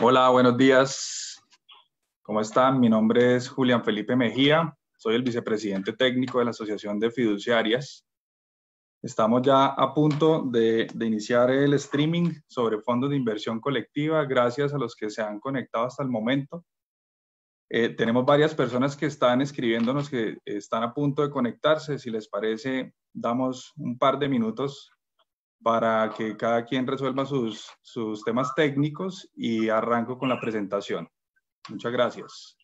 Hola, buenos días. ¿Cómo están? Mi nombre es Julián Felipe Mejía. Soy el vicepresidente técnico de la Asociación de Fiduciarias. Estamos ya a punto de, iniciar el streaming sobre fondos de inversión colectiva, gracias a los que se han conectado hasta el momento. Eh, tenemos varias personas que están escribiéndonos que están a punto de conectarse. Si les parece, damos un par de minutos para que cada quien resuelva sus, temas técnicos y arranco con la presentación. Muchas gracias.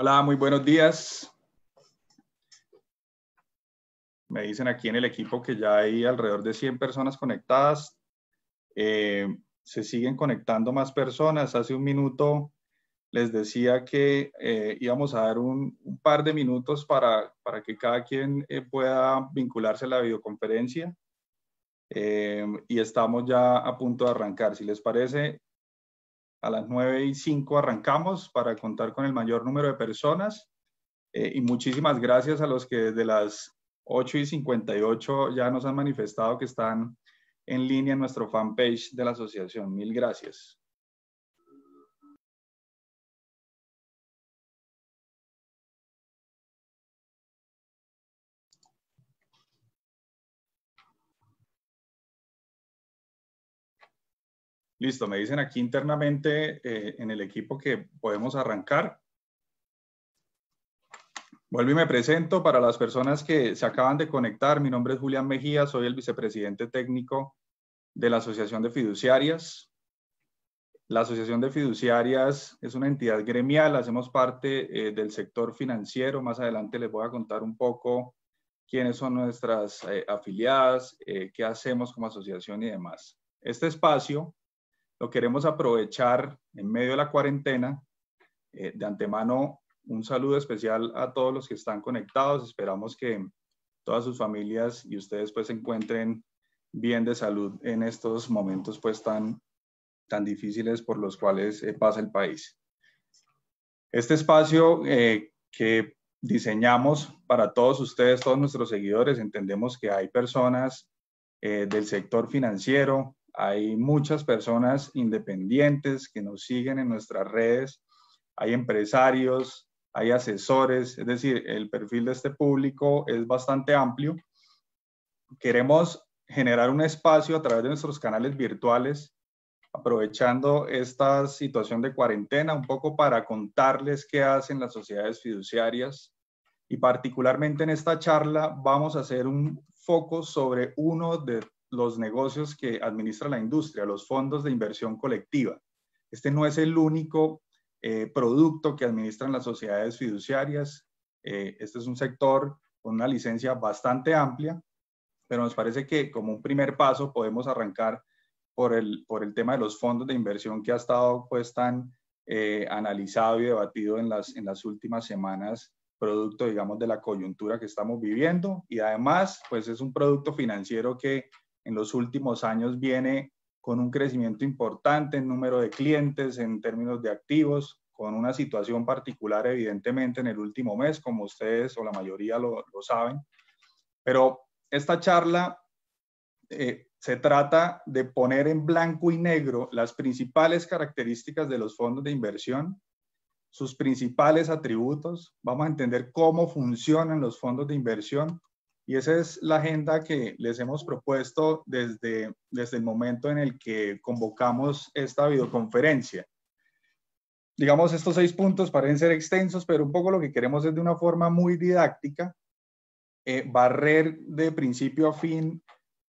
Hola, muy buenos días. Me dicen aquí en el equipo que ya hay alrededor de 100 personas conectadas. Eh, se siguen conectando más personas. Hace un minuto les decía que eh, íbamos a dar un, par de minutos para, para que cada quien eh, pueda vincularse a la videoconferencia. y estamos ya a punto de arrancar. Si les parece, a las 9 y 5 arrancamos para contar con el mayor número de personas. Eh, y muchísimas gracias a los que desde las 8 y 58 ya nos han manifestado que están en línea en nuestro fanpage de la asociación. Mil gracias. Listo, me dicen aquí internamente eh, en el equipo que podemos arrancar. Vuelvo y me presento para las personas que se acaban de conectar. Mi nombre es Julián Mejía, soy el vicepresidente técnico de la Asociación de Fiduciarias. La Asociación de Fiduciarias es una entidad gremial, hacemos parte eh, del sector financiero. Más adelante les voy a contar un poco quiénes son nuestras eh, afiliadas, qué hacemos como asociación y demás. Este espacio lo queremos aprovechar en medio de la cuarentena. Eh, de antemano, un saludo especial a todos los que están conectados. Esperamos que todas sus familias y ustedes pues se encuentren bien de salud en estos momentos pues tan, tan difíciles por los cuales eh, pasa el país. Este espacio eh, que diseñamos para todos ustedes, todos nuestros seguidores, entendemos que hay personas del sector financiero, hay muchas personas independientes que nos siguen en nuestras redes, hay empresarios, hay asesores, es decir, el perfil de este público es bastante amplio. Queremos generar un espacio a través de nuestros canales virtuales, aprovechando esta situación de cuarentena un poco para contarles qué hacen las sociedades fiduciarias. Y particularmente en esta charla vamos a hacer un foco sobre uno de los negocios que administra la industria, los fondos de inversión colectiva. Este no es el único eh, producto que administran las sociedades fiduciarias. Eh, este es un sector con una licencia bastante amplia, pero nos parece que como un primer paso podemos arrancar por el, por el tema de los fondos de inversión que ha estado pues tan eh, analizado y debatido en las, en las últimas semanas producto, digamos, de la coyuntura que estamos viviendo y además, pues es un producto financiero que en los últimos años viene con un crecimiento importante en número de clientes, en términos de activos, con una situación particular evidentemente en el último mes, como ustedes o la mayoría lo, saben. Pero esta charla eh, se trata de poner en blanco y negro las principales características de los fondos de inversión, sus principales atributos. Vamos a entender cómo funcionan los fondos de inversión, y esa es la agenda que les hemos propuesto desde, desde el momento en el que convocamos esta videoconferencia. Digamos, estos seis puntos parecen ser extensos, pero un poco lo que queremos es de una forma muy didáctica, eh, barrer de principio a fin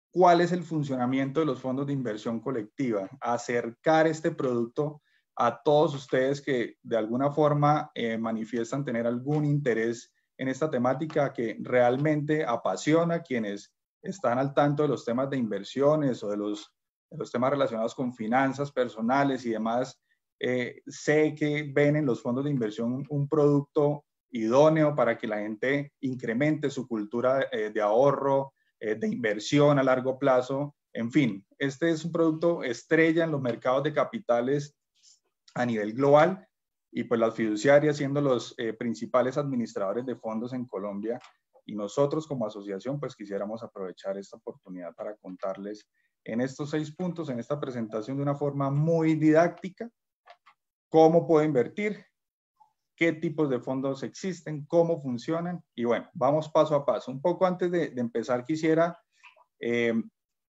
cuál es el funcionamiento de los fondos de inversión colectiva, acercar este producto a todos ustedes que de alguna forma eh, manifiestan tener algún interés en esta temática que realmente apasiona a quienes están al tanto de los temas de inversiones o de los, temas relacionados con finanzas personales y demás. Eh, sé que ven en los fondos de inversión un, producto idóneo para que la gente incremente su cultura eh, de ahorro, eh, de inversión a largo plazo. En fin, este es un producto estrella en los mercados de capitales a nivel global y pues las fiduciarias siendo los eh, principales administradores de fondos en Colombia y nosotros como asociación pues quisiéramos aprovechar esta oportunidad para contarles en estos seis puntos, en esta presentación de una forma muy didáctica, cómo puedo invertir, qué tipos de fondos existen, cómo funcionan y bueno, vamos paso a paso. Un poco antes de, empezar quisiera eh,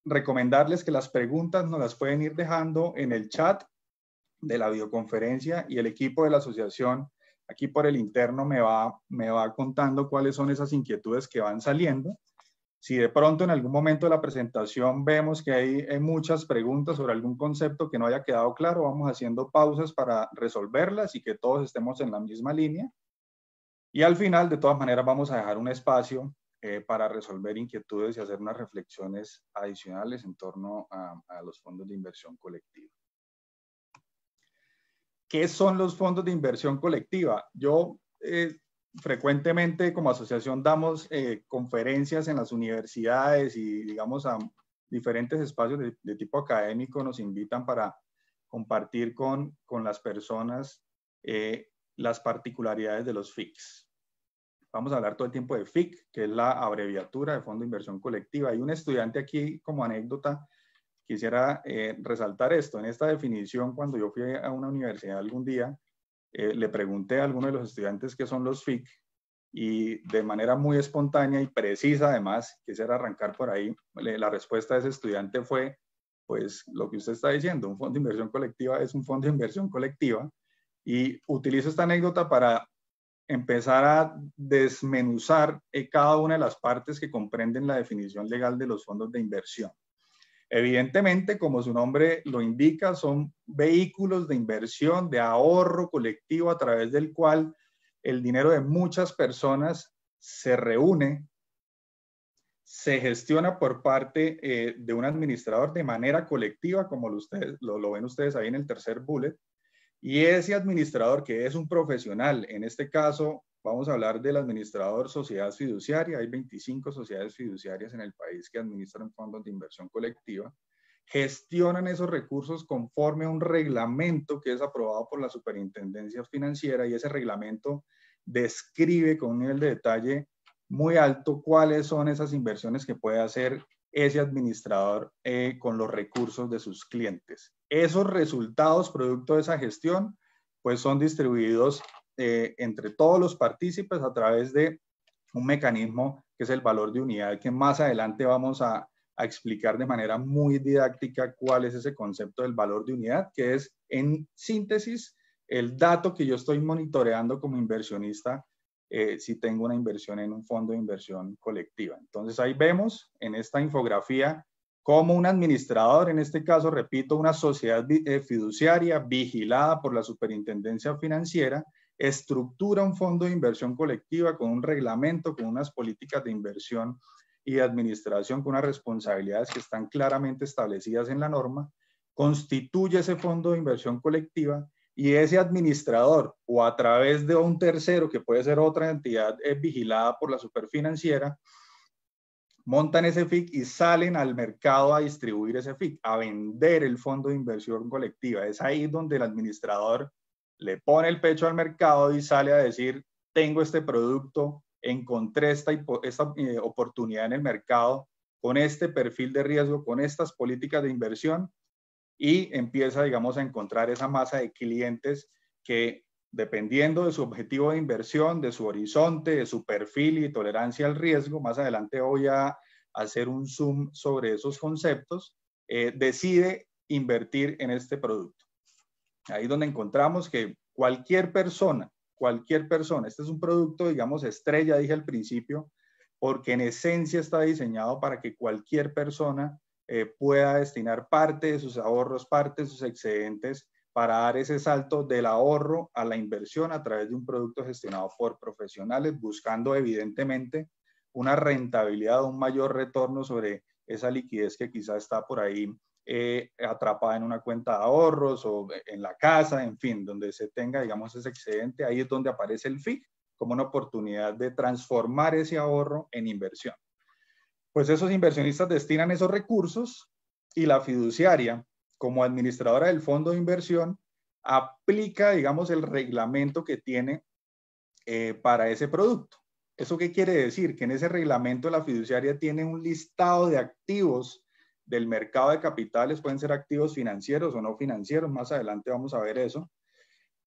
recomendarles que las preguntas nos las pueden ir dejando en el chat de la videoconferencia y el equipo de la asociación aquí por el interno me va, me va contando cuáles son esas inquietudes que van saliendo. Si de pronto en algún momento de la presentación vemos que hay, muchas preguntas sobre algún concepto que no haya quedado claro, vamos haciendo pausas para resolverlas y que todos estemos en la misma línea. Y al final, de todas maneras, vamos a dejar un espacio eh, para resolver inquietudes y hacer unas reflexiones adicionales en torno a, a los fondos de inversión colectiva. ¿qué son los fondos de inversión colectiva? Yo eh, frecuentemente como asociación damos eh, conferencias en las universidades y digamos a diferentes espacios de, tipo académico nos invitan para compartir con, con las personas eh, las particularidades de los FICs. Vamos a hablar todo el tiempo de FIC, que es la abreviatura de Fondo de Inversión Colectiva. Hay un estudiante aquí como anécdota quisiera eh, resaltar esto. En esta definición, cuando yo fui a una universidad algún día, eh, le pregunté a alguno de los estudiantes qué son los FIC y de manera muy espontánea y precisa además, quisiera arrancar por ahí, la respuesta de ese estudiante fue, pues lo que usted está diciendo, un fondo de inversión colectiva es un fondo de inversión colectiva y utilizo esta anécdota para empezar a desmenuzar eh, cada una de las partes que comprenden la definición legal de los fondos de inversión. Evidentemente, como su nombre lo indica, son vehículos de inversión, de ahorro colectivo a través del cual el dinero de muchas personas se reúne, se gestiona por parte eh, de un administrador de manera colectiva, como lo, lo ven ustedes ahí en el tercer bullet, y ese administrador que es un profesional, en este caso Vamos a hablar del administrador sociedad fiduciaria. Hay 25 sociedades fiduciarias en el país que administran fondos de inversión colectiva. Gestionan esos recursos conforme a un reglamento que es aprobado por la superintendencia financiera y ese reglamento describe con un nivel de detalle muy alto cuáles son esas inversiones que puede hacer ese administrador eh, con los recursos de sus clientes. Esos resultados producto de esa gestión, pues son distribuidos eh, entre todos los partícipes a través de un mecanismo que es el valor de unidad, que más adelante vamos a, explicar de manera muy didáctica cuál es ese concepto del valor de unidad, que es en síntesis el dato que yo estoy monitoreando como inversionista eh, si tengo una inversión en un fondo de inversión colectiva. Entonces ahí vemos en esta infografía cómo un administrador, en este caso, repito, una sociedad eh, fiduciaria vigilada por la superintendencia financiera, estructura un fondo de inversión colectiva con un reglamento, con unas políticas de inversión y de administración, con unas responsabilidades que están claramente establecidas en la norma, constituye ese fondo de inversión colectiva y ese administrador o a través de un tercero, que puede ser otra entidad es eh, vigilada por la superfinanciera, montan ese FIC y salen al mercado a distribuir ese FIC, a vender el fondo de inversión colectiva. Es ahí donde el administrador le pone el pecho al mercado y sale a decir, tengo este producto, encontré esta, eh, oportunidad en el mercado con este perfil de riesgo, con estas políticas de inversión y empieza, digamos, a encontrar esa masa de clientes que dependiendo de su objetivo de inversión, de su horizonte, de su perfil y tolerancia al riesgo, más adelante voy a hacer un zoom sobre esos conceptos, eh, decide invertir en este producto. Ahí donde encontramos que cualquier persona, cualquier persona, este es un producto, digamos, estrella, dije al principio, porque en esencia está diseñado para que cualquier persona eh, pueda destinar parte de sus ahorros, parte de sus excedentes para dar ese salto del ahorro a la inversión a través de un producto gestionado por profesionales, buscando evidentemente una rentabilidad, un mayor retorno sobre esa liquidez que quizá está por ahí eh, atrapada en una cuenta de ahorros o e, en la casa, en fin, donde se tenga, digamos, ese excedente, ahí es donde aparece el FIC como una oportunidad de transformar ese ahorro en inversión. Pues esos inversionistas destinan esos recursos y la fiduciaria, como administradora del fondo de inversión, aplica, digamos, el reglamento que tiene eh, para ese producto. ¿Eso qué quiere decir? Que en ese reglamento la fiduciaria tiene un listado de activos del mercado de capitales, pueden ser activos financieros o no financieros, más adelante vamos a ver eso,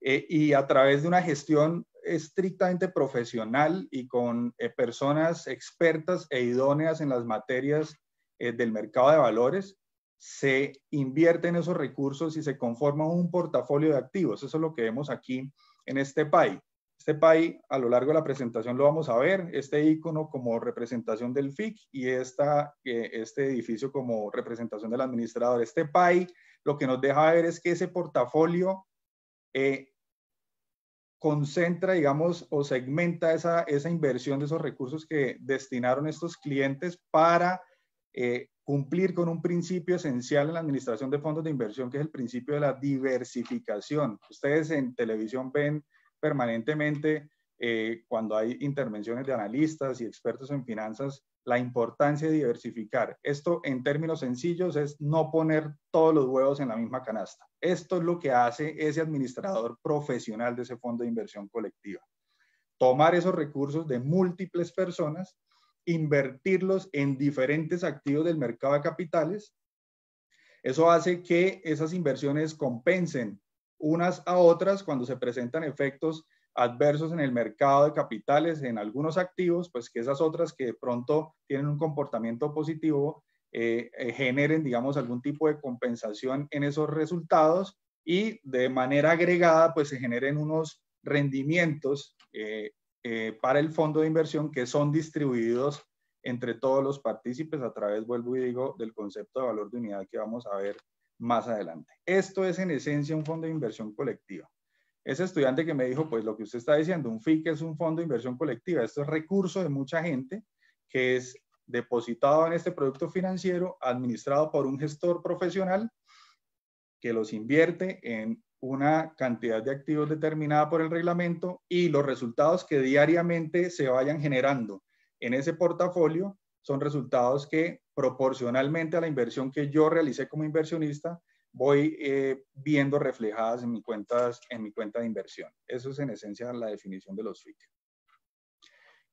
eh, y a través de una gestión estrictamente profesional y con eh, personas expertas e idóneas en las materias eh, del mercado de valores, se invierten esos recursos y se conforma un portafolio de activos. Eso es lo que vemos aquí en este país. Este PAI a lo largo de la presentación lo vamos a ver, este icono como representación del FIC y esta, eh, este edificio como representación del administrador. Este PAI lo que nos deja ver es que ese portafolio eh, concentra, digamos, o segmenta esa, inversión de esos recursos que destinaron estos clientes para eh, cumplir con un principio esencial en la administración de fondos de inversión, que es el principio de la diversificación. Ustedes en televisión ven permanentemente eh, cuando hay intervenciones de analistas y expertos en finanzas, la importancia de diversificar. Esto en términos sencillos es no poner todos los huevos en la misma canasta. Esto es lo que hace ese administrador profesional de ese fondo de inversión colectiva. Tomar esos recursos de múltiples personas, invertirlos en diferentes activos del mercado de capitales. Eso hace que esas inversiones compensen unas a otras cuando se presentan efectos adversos en el mercado de capitales, en algunos activos, pues que esas otras que de pronto tienen un comportamiento positivo eh, eh, generen, digamos, algún tipo de compensación en esos resultados y de manera agregada, pues se generen unos rendimientos eh, para el fondo de inversión que son distribuidos entre todos los partícipes a través, vuelvo y digo, del concepto de valor de unidad que vamos a ver más adelante. Esto es en esencia un fondo de inversión colectiva. Ese estudiante que me dijo, pues lo que usted está diciendo, un FIC es un fondo de inversión colectiva, esto es recurso de mucha gente que es depositado en este producto financiero, administrado por un gestor profesional que los invierte en una cantidad de activos determinada por el reglamento y los resultados que diariamente se vayan generando en ese portafolio son resultados que proporcionalmente a la inversión que yo realicé como inversionista, voy eh, viendo reflejadas en mi, en mi cuenta de inversión. Eso es en esencia la definición de los FIC.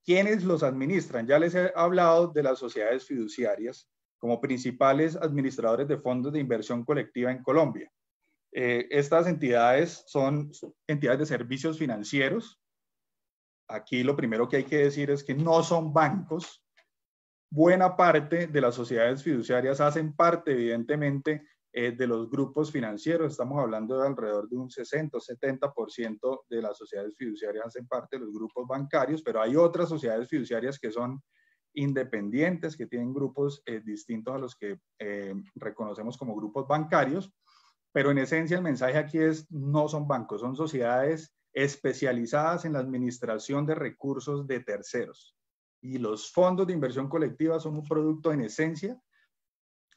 ¿Quiénes los administran? Ya les he hablado de las sociedades fiduciarias como principales administradores de fondos de inversión colectiva en Colombia. Eh, estas entidades son entidades de servicios financieros. Aquí lo primero que hay que decir es que no son bancos, buena parte de las sociedades fiduciarias hacen parte, evidentemente, eh, de los grupos financieros. Estamos hablando de alrededor de un 60 o 70% de las sociedades fiduciarias hacen parte de los grupos bancarios, pero hay otras sociedades fiduciarias que son independientes, que tienen grupos eh, distintos a los que eh, reconocemos como grupos bancarios. Pero en esencia el mensaje aquí es, no son bancos, son sociedades especializadas en la administración de recursos de terceros y los fondos de inversión colectiva son un producto en esencia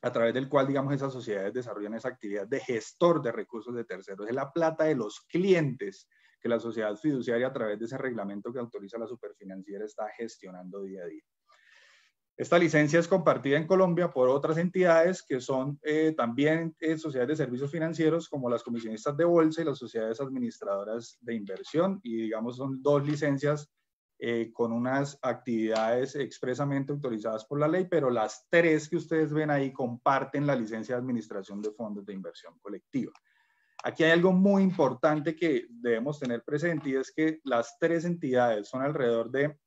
a través del cual, digamos, esas sociedades desarrollan esa actividad de gestor de recursos de terceros. Es la plata de los clientes que la sociedad fiduciaria, a través de ese reglamento que autoriza la superfinanciera, está gestionando día a día. Esta licencia es compartida en Colombia por otras entidades que son eh, también eh, sociedades de servicios financieros como las comisionistas de bolsa y las sociedades administradoras de inversión y digamos son dos licencias eh, con unas actividades expresamente autorizadas por la ley, pero las tres que ustedes ven ahí comparten la licencia de administración de fondos de inversión colectiva. Aquí hay algo muy importante que debemos tener presente y es que las tres entidades son alrededor de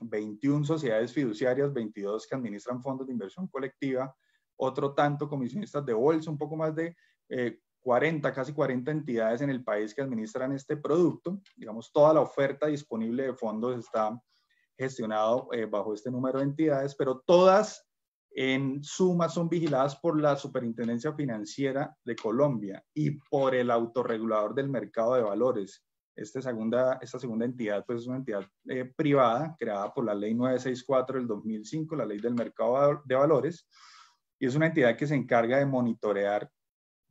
21 sociedades fiduciarias, 22 que administran fondos de inversión colectiva, otro tanto comisionistas de bolsa, un poco más de eh, 40, casi 40 entidades en el país que administran este producto. Digamos, toda la oferta disponible de fondos está gestionado eh, bajo este número de entidades, pero todas en suma son vigiladas por la Superintendencia Financiera de Colombia y por el autorregulador del mercado de valores. Esta segunda, esta segunda entidad pues, es una entidad eh, privada creada por la ley 964 del 2005, la ley del mercado de valores, y es una entidad que se encarga de monitorear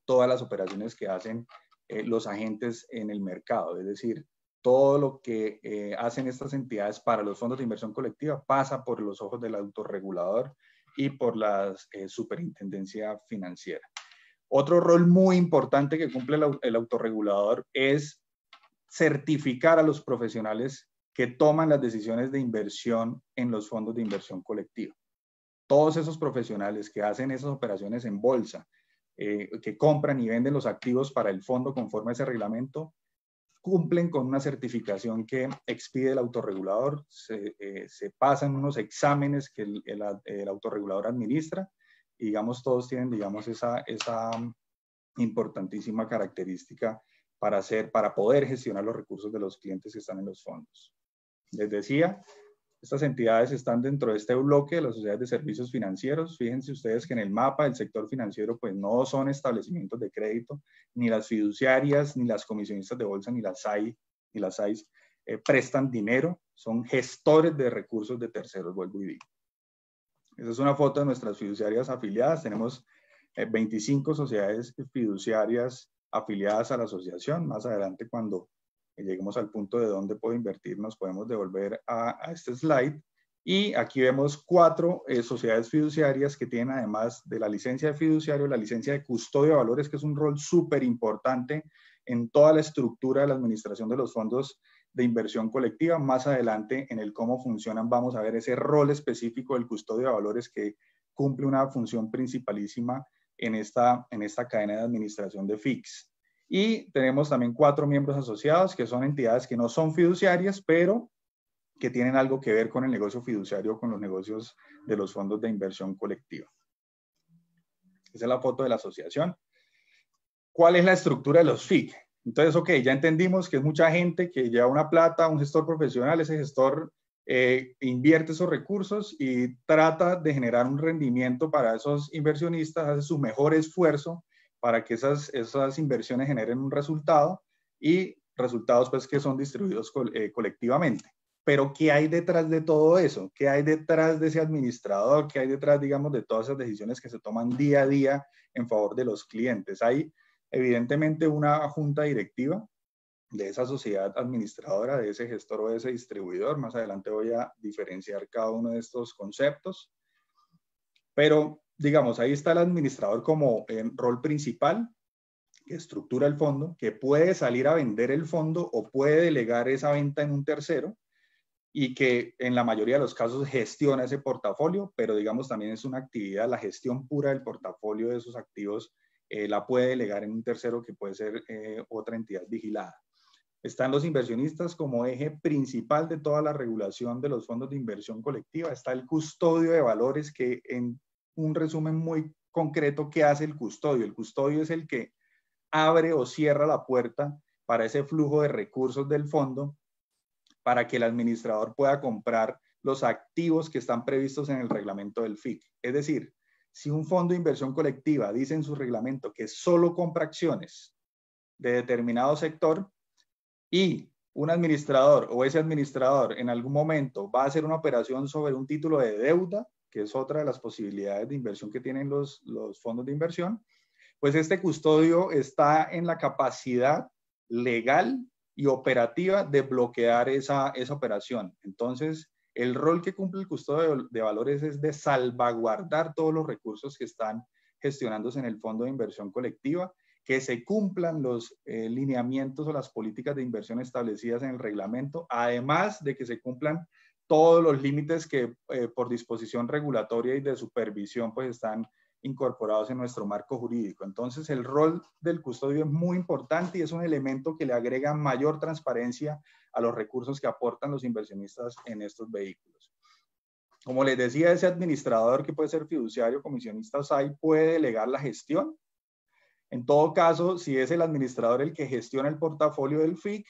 todas las operaciones que hacen eh, los agentes en el mercado. Es decir, todo lo que eh, hacen estas entidades para los fondos de inversión colectiva pasa por los ojos del autorregulador y por la eh, superintendencia financiera. Otro rol muy importante que cumple el autorregulador es certificar a los profesionales que toman las decisiones de inversión en los fondos de inversión colectiva. Todos esos profesionales que hacen esas operaciones en bolsa, eh, que compran y venden los activos para el fondo conforme a ese reglamento, cumplen con una certificación que expide el autorregulador, se, eh, pasan unos exámenes que el, autorregulador administra, y digamos, todos tienen, digamos, esa, esa mm, importantísima característica para, para poder gestionar los recursos de los clientes que están en los fondos. Les decía, estas entidades están dentro de este bloque de las sociedades de servicios financieros. Fíjense ustedes que en el mapa del sector financiero pues no son establecimientos de crédito, ni las fiduciarias, ni las comisionistas de bolsa, ni las SAI, ni las SAIs eh, prestan dinero, son gestores de recursos de terceros, vuelvo y digo. Esa es una foto de nuestras fiduciarias afiliadas. Tenemos 25 eh, sociedades fiduciarias afiliadas a la asociación. Más adelante, cuando lleguemos al punto de dónde puedo invertir, nos podemos devolver a, este slide. Y aquí vemos cuatro eh, sociedades fiduciarias que tienen además de la licencia de fiduciario, la licencia de custodio de valores, que es un rol súper importante en toda la estructura de la administración de los fondos de inversión colectiva. Más adelante en el cómo funcionan vamos a ver ese rol específico del custodio de valores que cumple una función principalísima en esta, en esta cadena de administración de FIX. Y tenemos también cuatro miembros asociados, que son entidades que no son fiduciarias, pero que tienen algo que ver con el negocio fiduciario, con los negocios de los fondos de inversión colectiva. Esa es la foto de la asociación. ¿Cuál es la estructura de los FIC? Entonces, ok, ya entendimos que es mucha gente que lleva una plata, un gestor profesional, ese gestor eh, invierte esos recursos y trata de generar un rendimiento para esos inversionistas, hace su mejor esfuerzo para que esas, esas inversiones generen un resultado y resultados pues que son distribuidos eh, colectivamente. Pero ¿qué hay detrás de todo eso? ¿Qué hay detrás de ese administrador? ¿Qué hay detrás, digamos, de todas esas decisiones que se toman día a día en favor de los clientes? Hay evidentemente una junta directiva de esa sociedad administradora, de ese gestor o de ese distribuidor. Más adelante voy a diferenciar cada uno de estos conceptos. Pero digamos, ahí está el administrador como en eh, rol principal, que estructura el fondo, que puede salir a vender el fondo o puede delegar esa venta en un tercero y que en la mayoría de los casos gestiona ese portafolio, pero digamos también es una actividad, la gestión pura del portafolio de esos activos eh, la puede delegar en un tercero que puede ser eh, otra entidad vigilada. Están los inversionistas como eje principal de toda la regulación de los fondos de inversión colectiva. Está el custodio de valores que en un resumen muy concreto que hace el custodio. El custodio es el que abre o cierra la puerta para ese flujo de recursos del fondo para que el administrador pueda comprar los activos que están previstos en el reglamento del FIC. Es decir, si un fondo de inversión colectiva dice en su reglamento que solo compra acciones de determinado sector y un administrador o ese administrador en algún momento va a hacer una operación sobre un título de deuda, que es otra de las posibilidades de inversión que tienen los, fondos de inversión, pues este custodio está en la capacidad legal y operativa de bloquear esa, operación. Entonces, el rol que cumple el custodio de, valores es de salvaguardar todos los recursos que están gestionándose en el fondo de inversión colectiva, que se cumplan los eh, lineamientos o las políticas de inversión establecidas en el reglamento, además de que se cumplan todos los límites que eh, por disposición regulatoria y de supervisión pues están incorporados en nuestro marco jurídico. Entonces el rol del custodio es muy importante y es un elemento que le agrega mayor transparencia a los recursos que aportan los inversionistas en estos vehículos. Como les decía, ese administrador que puede ser fiduciario, comisionista o SAI puede delegar la gestión. En todo caso, si es el administrador el que gestiona el portafolio del FIC,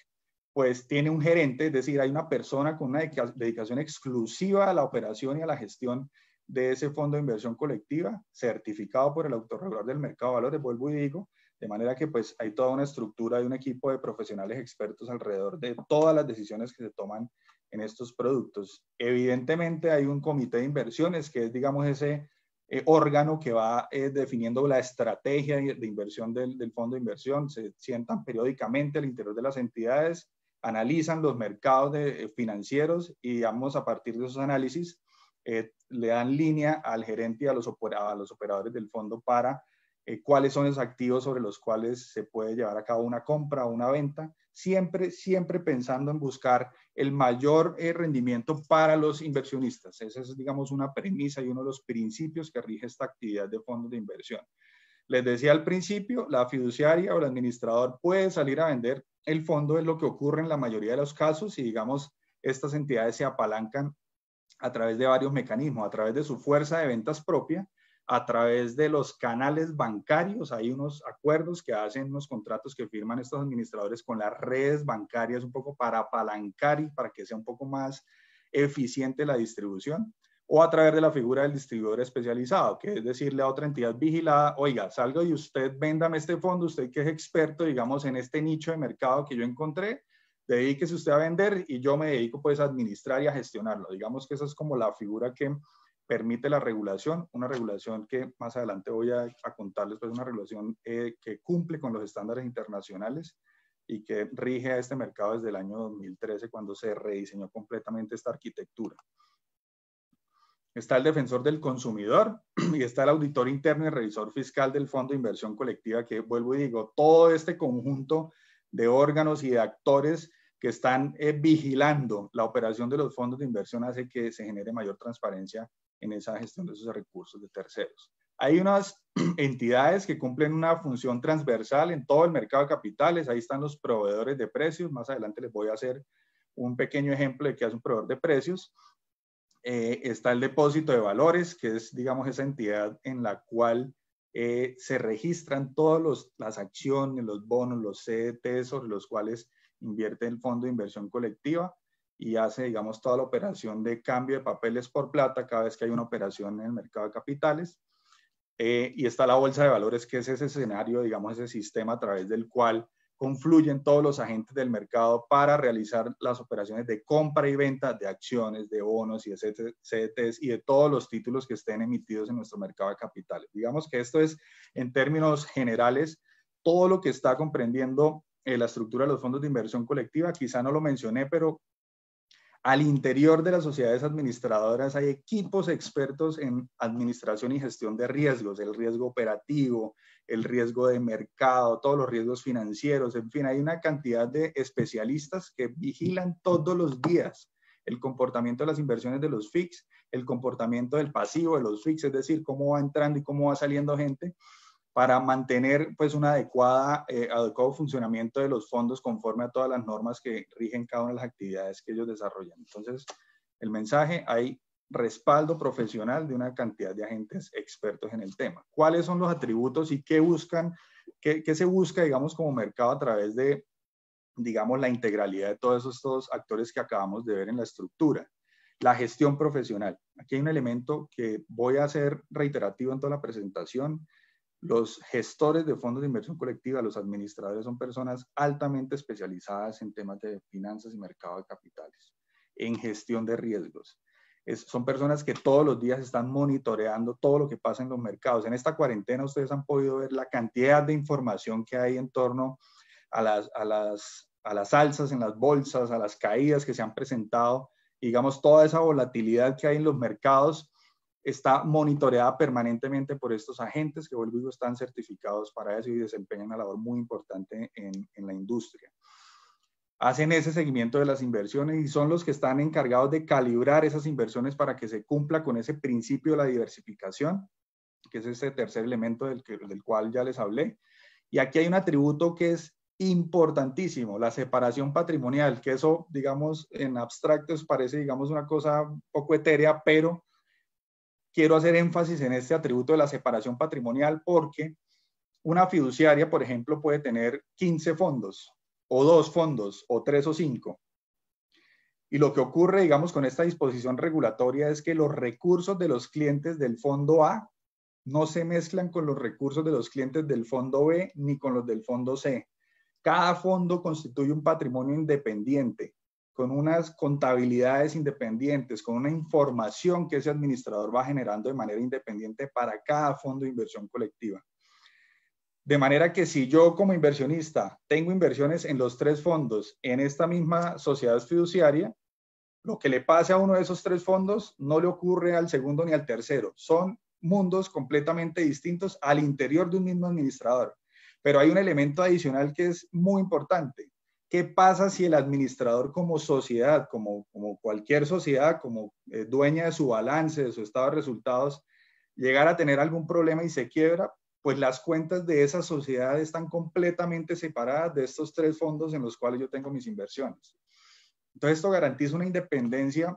pues tiene un gerente, es decir, hay una persona con una dedicación exclusiva a la operación y a la gestión de ese fondo de inversión colectiva, certificado por el autorregulador del mercado de valores, vuelvo y digo, de manera que pues hay toda una estructura y un equipo de profesionales expertos alrededor de todas las decisiones que se toman en estos productos. Evidentemente hay un comité de inversiones que es, digamos, ese eh, órgano que va eh, definiendo la estrategia de inversión del fondo de inversión. Se sientan periódicamente al interior de las entidades analizan los mercados eh, financieros y, digamos, a partir de esos análisis, eh, le dan línea al gerente y a los, operadores del fondo para eh, cuáles son los activos sobre los cuales se puede llevar a cabo una compra o una venta, siempre, siempre pensando en buscar el mayor rendimiento para los inversionistas. Esa es, digamos, una premisa y uno de los principios que rige esta actividad de fondos de inversión. Les decía al principio, la fiduciaria o el administrador puede salir a vender el fondo, es lo que ocurre en la mayoría de los casos y digamos, estas entidades se apalancan a través de varios mecanismos, a través de su fuerza de ventas propia, a través de los canales bancarios. Hay unos acuerdos que hacen, unos contratos que firman estos administradores con las redes bancarias un poco para apalancar y para que sea un poco más eficiente la distribución o a través de la figura del distribuidor especializado, que es decirle a otra entidad vigilada, oiga, salgo y usted véndame este fondo, usted que es experto, digamos, en este nicho de mercado que yo encontré, dedíquese usted a vender y yo me dedico pues a administrar y a gestionarlo. Digamos que esa es como la figura que permite la regulación, una regulación que más adelante voy a, contarles, pues una regulación eh, que cumple con los estándares internacionales y que rige a este mercado desde el año 2013 cuando se rediseñó completamente esta arquitectura está el defensor del consumidor y está el auditor interno y revisor fiscal del Fondo de Inversión Colectiva, que vuelvo y digo, todo este conjunto de órganos y de actores que están eh, vigilando la operación de los fondos de inversión hace que se genere mayor transparencia en esa gestión de esos recursos de terceros. Hay unas entidades que cumplen una función transversal en todo el mercado de capitales. Ahí están los proveedores de precios. Más adelante les voy a hacer un pequeño ejemplo de qué hace un proveedor de precios. Eh, está el depósito de valores, que es, digamos, esa entidad en la cual eh, se registran todas las acciones, los bonos, los CDT sobre los cuales invierte el Fondo de Inversión Colectiva y hace, digamos, toda la operación de cambio de papeles por plata cada vez que hay una operación en el mercado de capitales. Eh, y está la bolsa de valores, que es ese escenario, digamos, ese sistema a través del cual confluyen todos los agentes del mercado para realizar las operaciones de compra y venta de acciones, de bonos y de CDTs y de todos los títulos que estén emitidos en nuestro mercado de capitales. Digamos que esto es, en términos generales, todo lo que está comprendiendo eh, la estructura de los fondos de inversión colectiva. Quizá no lo mencioné, pero al interior de las sociedades administradoras hay equipos expertos en administración y gestión de riesgos, el riesgo operativo, el riesgo de mercado, todos los riesgos financieros, en fin, hay una cantidad de especialistas que vigilan todos los días el comportamiento de las inversiones de los FIX, el comportamiento del pasivo de los FIX, es decir, cómo va entrando y cómo va saliendo gente para mantener pues una adecuada, eh, adecuado funcionamiento de los fondos conforme a todas las normas que rigen cada una de las actividades que ellos desarrollan. Entonces, el mensaje, hay respaldo profesional de una cantidad de agentes expertos en el tema. ¿Cuáles son los atributos y qué buscan, qué, se busca, digamos, como mercado a través de, digamos, la integralidad de todos estos actores que acabamos de ver en la estructura? La gestión profesional. Aquí hay un elemento que voy a hacer reiterativo en toda la presentación, los gestores de fondos de inversión colectiva, los administradores, son personas altamente especializadas en temas de finanzas y mercado de capitales, en gestión de riesgos. son personas que todos los días están monitoreando todo lo que pasa en los mercados. En esta cuarentena ustedes han podido ver la cantidad de información que hay en torno a las, a las, a las alzas en las bolsas, a las caídas que se han presentado, digamos, toda esa volatilidad que hay en los mercados está monitoreada permanentemente por estos agentes que, vuelvo y están certificados para eso y desempeñan una labor muy importante en, la industria. Hacen ese seguimiento de las inversiones y son los que están encargados de calibrar esas inversiones para que se cumpla con ese principio de la diversificación, que es ese tercer elemento del, del cual ya les hablé. Y aquí hay un atributo que es importantísimo, la separación patrimonial, que eso, digamos, en abstracto parece, digamos, una cosa poco etérea, pero quiero hacer énfasis en este atributo de la separación patrimonial porque una fiduciaria, por ejemplo, puede tener 15 fondos o dos fondos o tres o cinco. Y lo que ocurre, digamos, con esta disposición regulatoria es que los recursos de los clientes del fondo A no se mezclan con los recursos de los clientes del fondo B ni con los del fondo C. Cada fondo constituye un patrimonio independiente con unas contabilidades independientes, con una información que ese administrador va generando de manera independiente para cada fondo de inversión colectiva. De manera que si yo como inversionista tengo inversiones en los tres fondos en esta misma sociedad fiduciaria, lo que le pase a uno de esos tres fondos no le ocurre al segundo ni al tercero. Son mundos completamente distintos al interior de un mismo administrador. Pero hay un elemento adicional que es muy importante ¿Qué pasa si el administrador como sociedad, como, cualquier sociedad, como eh, dueña de su balance, de su estado de resultados, llegara a tener algún problema y se quiebra? Pues las cuentas de esa sociedad están completamente separadas de estos tres fondos en los cuales yo tengo mis inversiones. Entonces esto garantiza una independencia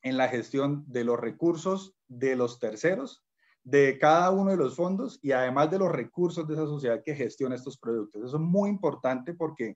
en la gestión de los recursos de los terceros, de cada uno de los fondos y además de los recursos de esa sociedad que gestiona estos productos. Eso es muy importante porque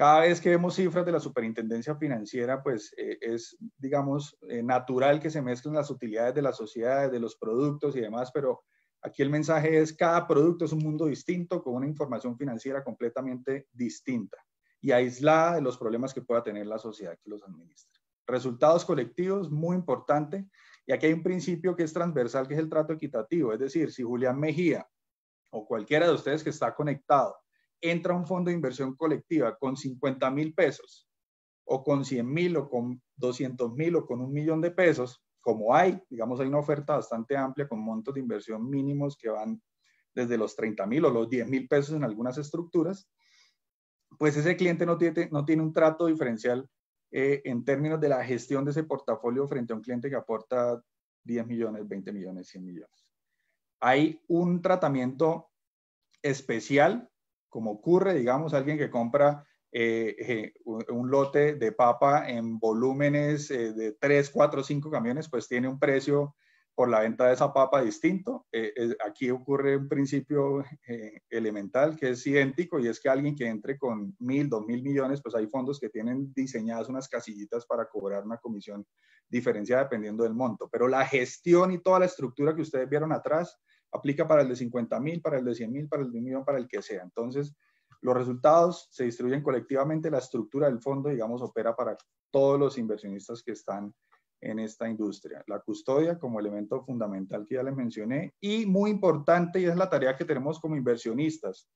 cada vez que vemos cifras de la superintendencia financiera, pues eh, es, digamos, eh, natural que se mezclen las utilidades de las sociedades, de los productos y demás, pero aquí el mensaje es cada producto es un mundo distinto con una información financiera completamente distinta y aislada de los problemas que pueda tener la sociedad que los administra. Resultados colectivos, muy importante. Y aquí hay un principio que es transversal, que es el trato equitativo. Es decir, si Julián Mejía o cualquiera de ustedes que está conectado entra un fondo de inversión colectiva con 50 mil pesos o con 100 mil o con 200 mil o con un millón de pesos, como hay, digamos, hay una oferta bastante amplia con montos de inversión mínimos que van desde los 30 mil o los 10 mil pesos en algunas estructuras, pues ese cliente no tiene, no tiene un trato diferencial eh, en términos de la gestión de ese portafolio frente a un cliente que aporta 10 millones, 20 millones, 100 millones. Hay un tratamiento especial como ocurre, digamos, alguien que compra eh, eh, un lote de papa en volúmenes eh, de 3, 4, 5 camiones, pues tiene un precio por la venta de esa papa distinto. aquí ocurre un principio elemental que es idéntico y es que alguien que entre con mil, dos mil millones, pues hay fondos que tienen diseñadas unas casillitas para cobrar una comisión diferenciada dependiendo del monto. Pero la gestión y toda la estructura que ustedes vieron atrás aplica para el de 50 mil, para el de 100 mil, para el de un millón, para el que sea. Entonces, los resultados se distribuyen colectivamente, la estructura del fondo, digamos, opera para todos los inversionistas que están en esta industria. La custodia como elemento fundamental que ya les mencioné y muy importante y es la tarea que tenemos como inversionistas.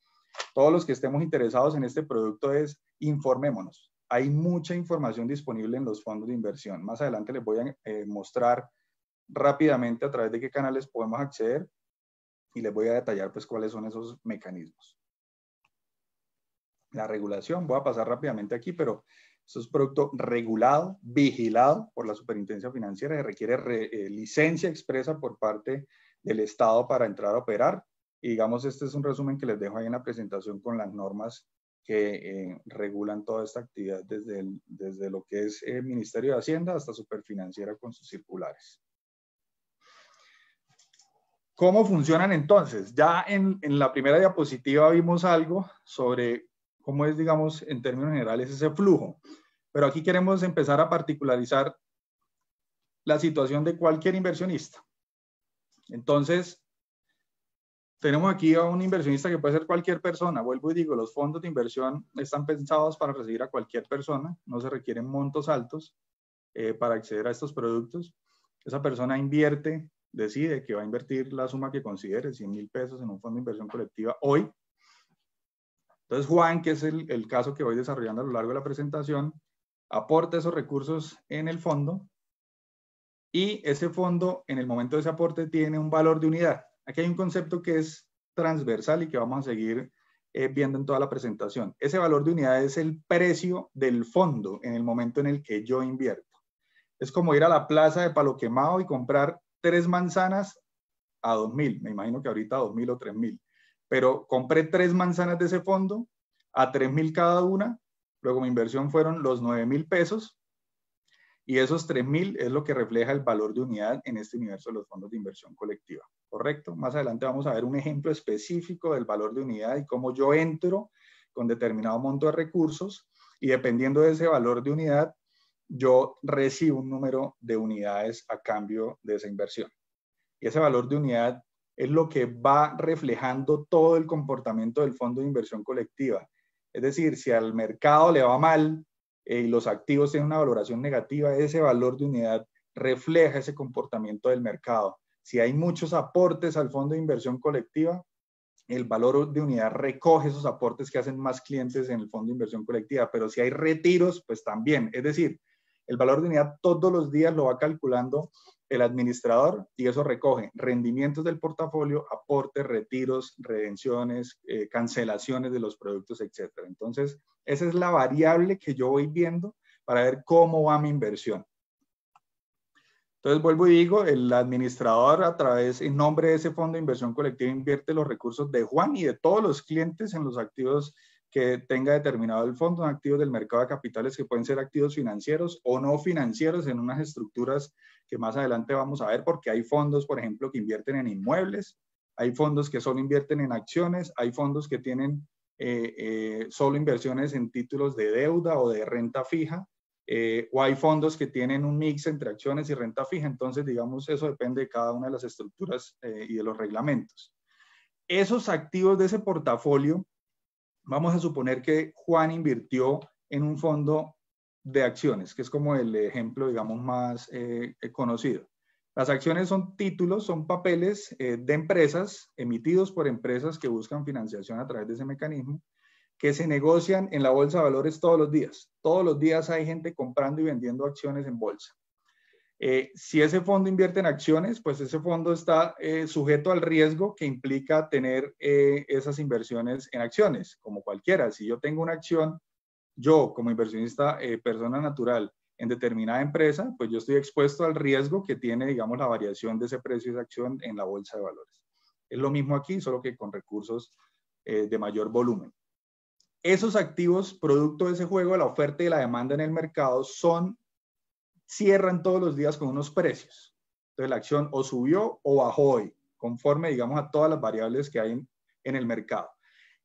Todos los que estemos interesados en este producto es informémonos. Hay mucha información disponible en los fondos de inversión. Más adelante les voy a eh, mostrar rápidamente a través de qué canales podemos acceder, y les voy a detallar pues cuáles son esos mecanismos. La regulación, voy a pasar rápidamente aquí, pero esto es producto regulado, vigilado por la superintendencia financiera, y requiere eh, licencia expresa por parte del Estado para entrar a operar. Y digamos, este es un resumen que les dejo ahí en la presentación con las normas que eh, regulan toda esta actividad desde, desde lo que es el eh, Ministerio de Hacienda hasta Superfinanciera con sus circulares. ¿Cómo funcionan entonces? Ya en, la primera diapositiva vimos algo sobre cómo es, digamos, en términos generales ese flujo, pero aquí queremos empezar a particularizar la situación de cualquier inversionista. Entonces, tenemos aquí a un inversionista que puede ser cualquier persona. Vuelvo y digo, los fondos de inversión están pensados para recibir a cualquier persona, no se requieren montos altos eh, para acceder a estos productos. Esa persona invierte decide que va a invertir la suma que considere, 100 mil pesos en un fondo de inversión colectiva hoy. Entonces Juan, que es el, caso que voy desarrollando a lo largo de la presentación, aporta esos recursos en el fondo y ese fondo en el momento de ese aporte tiene un valor de unidad. Aquí hay un concepto que es transversal y que vamos a seguir eh, viendo en toda la presentación. Ese valor de unidad es el precio del fondo en el momento en el que yo invierto. Es como ir a la plaza de Palo y comprar tres manzanas a dos 2.000, me imagino que ahorita a 2.000 o mil. pero compré tres manzanas de ese fondo a tres mil cada una, luego mi inversión fueron los mil pesos y esos mil es lo que refleja el valor de unidad en este universo de los fondos de inversión colectiva, ¿correcto? Más adelante vamos a ver un ejemplo específico del valor de unidad y cómo yo entro con determinado monto de recursos y dependiendo de ese valor de unidad yo recibo un número de unidades a cambio de esa inversión. Y ese valor de unidad es lo que va reflejando todo el comportamiento del fondo de inversión colectiva. Es decir, si al mercado le va mal eh, y los activos tienen una valoración negativa, ese valor de unidad refleja ese comportamiento del mercado. Si hay muchos aportes al fondo de inversión colectiva, el valor de unidad recoge esos aportes que hacen más clientes en el fondo de inversión colectiva, pero si hay retiros, pues también. Es decir, el valor de unidad todos los días lo va calculando el administrador y eso recoge rendimientos del portafolio, aportes, retiros, redenciones, eh, cancelaciones de los productos, etc. Entonces, esa es la variable que yo voy viendo para ver cómo va mi inversión. Entonces, vuelvo y digo, el administrador a través, en nombre de ese fondo de inversión colectiva, invierte los recursos de Juan y de todos los clientes en los activos que tenga determinado el fondo, activos del mercado de capitales que pueden ser activos financieros o no financieros en unas estructuras que más adelante vamos a ver, porque hay fondos, por ejemplo, que invierten en inmuebles, hay fondos que solo invierten en acciones, hay fondos que tienen eh, eh, solo inversiones en títulos de deuda o de renta fija, eh, o hay fondos que tienen un mix entre acciones y renta fija, entonces digamos eso depende de cada una de las estructuras y de los reglamentos. Esos activos de ese portafolio vamos a suponer que Juan invirtió en un fondo de acciones, que es como el ejemplo, digamos, más eh, conocido. Las acciones son títulos, son papeles eh, de empresas emitidos por empresas que buscan financiación a través de ese mecanismo, que se negocian en la bolsa de valores todos los días. Todos los días hay gente comprando y vendiendo acciones en bolsa. Eh, si ese fondo invierte en acciones, pues ese fondo está eh, sujeto al riesgo que implica tener eh, esas inversiones en acciones, como cualquiera. Si yo tengo una acción, yo como inversionista, persona natural, en determinada empresa, pues yo estoy expuesto al riesgo que tiene, digamos, la variación de ese precio de esa acción en la bolsa de valores. Es lo mismo aquí, solo que con recursos de mayor volumen. Esos activos, producto de ese juego, la oferta y la demanda en el mercado, son cierran todos los días con unos precios. Entonces la acción o subió o bajó hoy, conforme, digamos, a todas las variables que hay en, el mercado.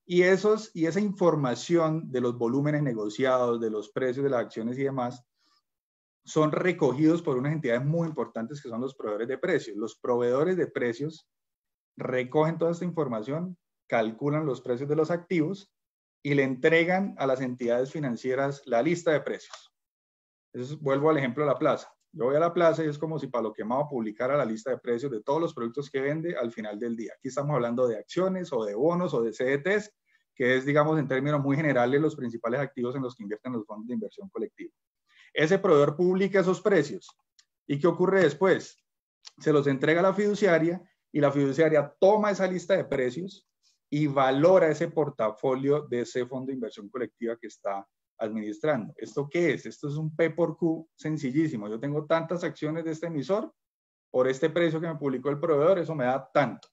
Y, esos, y esa información de los volúmenes negociados, de los precios de las acciones y demás, son recogidos por unas entidades muy importantes que son los proveedores de precios. Los proveedores de precios recogen toda esta información, calculan los precios de los activos y le entregan a las entidades financieras la lista de precios vuelvo al ejemplo de la plaza. Yo voy a la plaza y es como si Palo Quemado publicara la lista de precios de todos los productos que vende al final del día. Aquí estamos hablando de acciones o de bonos o de CDTs, que es, digamos, en términos muy generales, los principales activos en los que invierten los fondos de inversión colectiva. Ese proveedor publica esos precios. ¿Y qué ocurre después? Se los entrega a la fiduciaria y la fiduciaria toma esa lista de precios y valora ese portafolio de ese fondo de inversión colectiva que está administrando. ¿Esto qué es? Esto es un P por Q sencillísimo. Yo tengo tantas acciones de este emisor por este precio que me publicó el proveedor, eso me da tanto.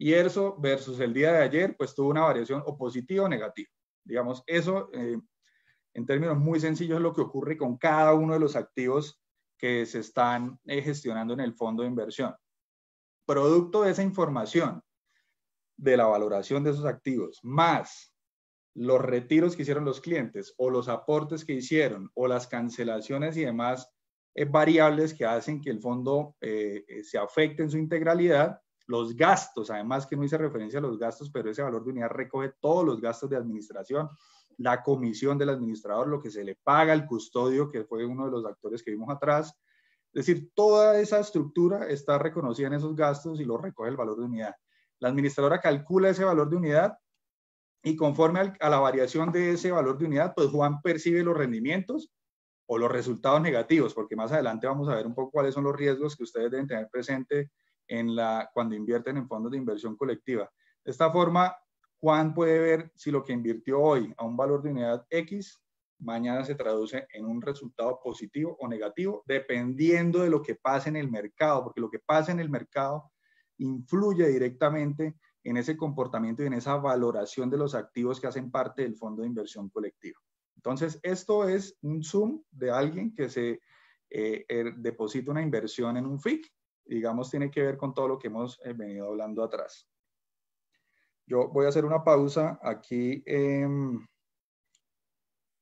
Y eso versus el día de ayer, pues tuvo una variación o positiva o negativa. Digamos, eso eh, en términos muy sencillos es lo que ocurre con cada uno de los activos que se están eh, gestionando en el fondo de inversión. Producto de esa información, de la valoración de esos activos, más los retiros que hicieron los clientes o los aportes que hicieron o las cancelaciones y demás eh, variables que hacen que el fondo eh, eh, se afecte en su integralidad, los gastos, además que no hice referencia a los gastos, pero ese valor de unidad recoge todos los gastos de administración, la comisión del administrador, lo que se le paga al custodio, que fue uno de los actores que vimos atrás. Es decir, toda esa estructura está reconocida en esos gastos y lo recoge el valor de unidad. La administradora calcula ese valor de unidad y conforme a la variación de ese valor de unidad, pues Juan percibe los rendimientos o los resultados negativos, porque más adelante vamos a ver un poco cuáles son los riesgos que ustedes deben tener presente en la, cuando invierten en fondos de inversión colectiva. De esta forma, Juan puede ver si lo que invirtió hoy a un valor de unidad X, mañana se traduce en un resultado positivo o negativo, dependiendo de lo que pase en el mercado, porque lo que pase en el mercado influye directamente en ese comportamiento y en esa valoración de los activos que hacen parte del fondo de inversión colectiva. Entonces, esto es un Zoom de alguien que se eh, er, deposita una inversión en un FIC. Digamos, tiene que ver con todo lo que hemos eh, venido hablando atrás. Yo voy a hacer una pausa aquí. Em,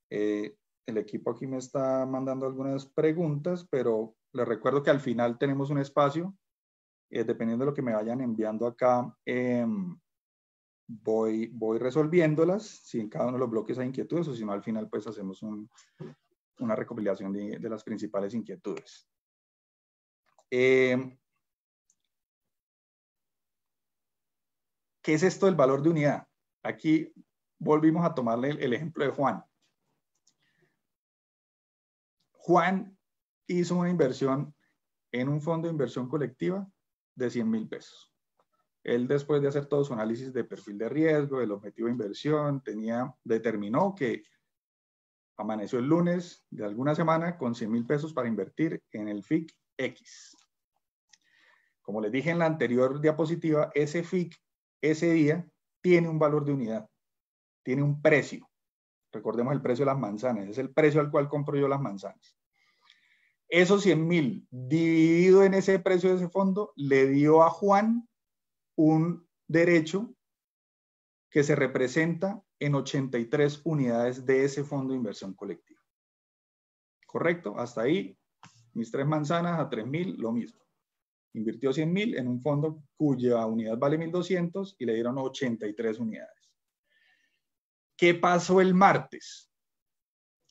eh, el equipo aquí me está mandando algunas preguntas, pero les recuerdo que al final tenemos un espacio eh, dependiendo de lo que me vayan enviando acá, em, voy, resolviéndolas, si en cada uno de los bloques hay inquietudes o si no, al final pues hacemos una recopilación de, las principales inquietudes. Em, ¿Qué es esto del valor de unidad? Aquí volvimos a tomarle el ejemplo de Juan. Juan hizo una inversión en un fondo de inversión colectiva de 100 mil pesos. Él después de hacer todo su análisis de perfil de riesgo, el objetivo de inversión, tenía, determinó que amaneció el lunes de alguna semana con 100 mil pesos para invertir en el FIC X. Como les dije en la anterior diapositiva, ese FIC ese día tiene un valor de unidad, tiene un precio. Recordemos el precio de las manzanas, es el precio al cual compro yo las manzanas. Esos 100 mil dividido en ese precio de ese fondo le dio a Juan un derecho que se representa en 83 unidades de ese fondo de inversión colectiva. ¿Correcto? Hasta ahí, mis tres manzanas a 3.000, mil, lo mismo. Invirtió 100.000 mil en un fondo cuya unidad vale 1.200 y le dieron 83 unidades. ¿Qué pasó el martes?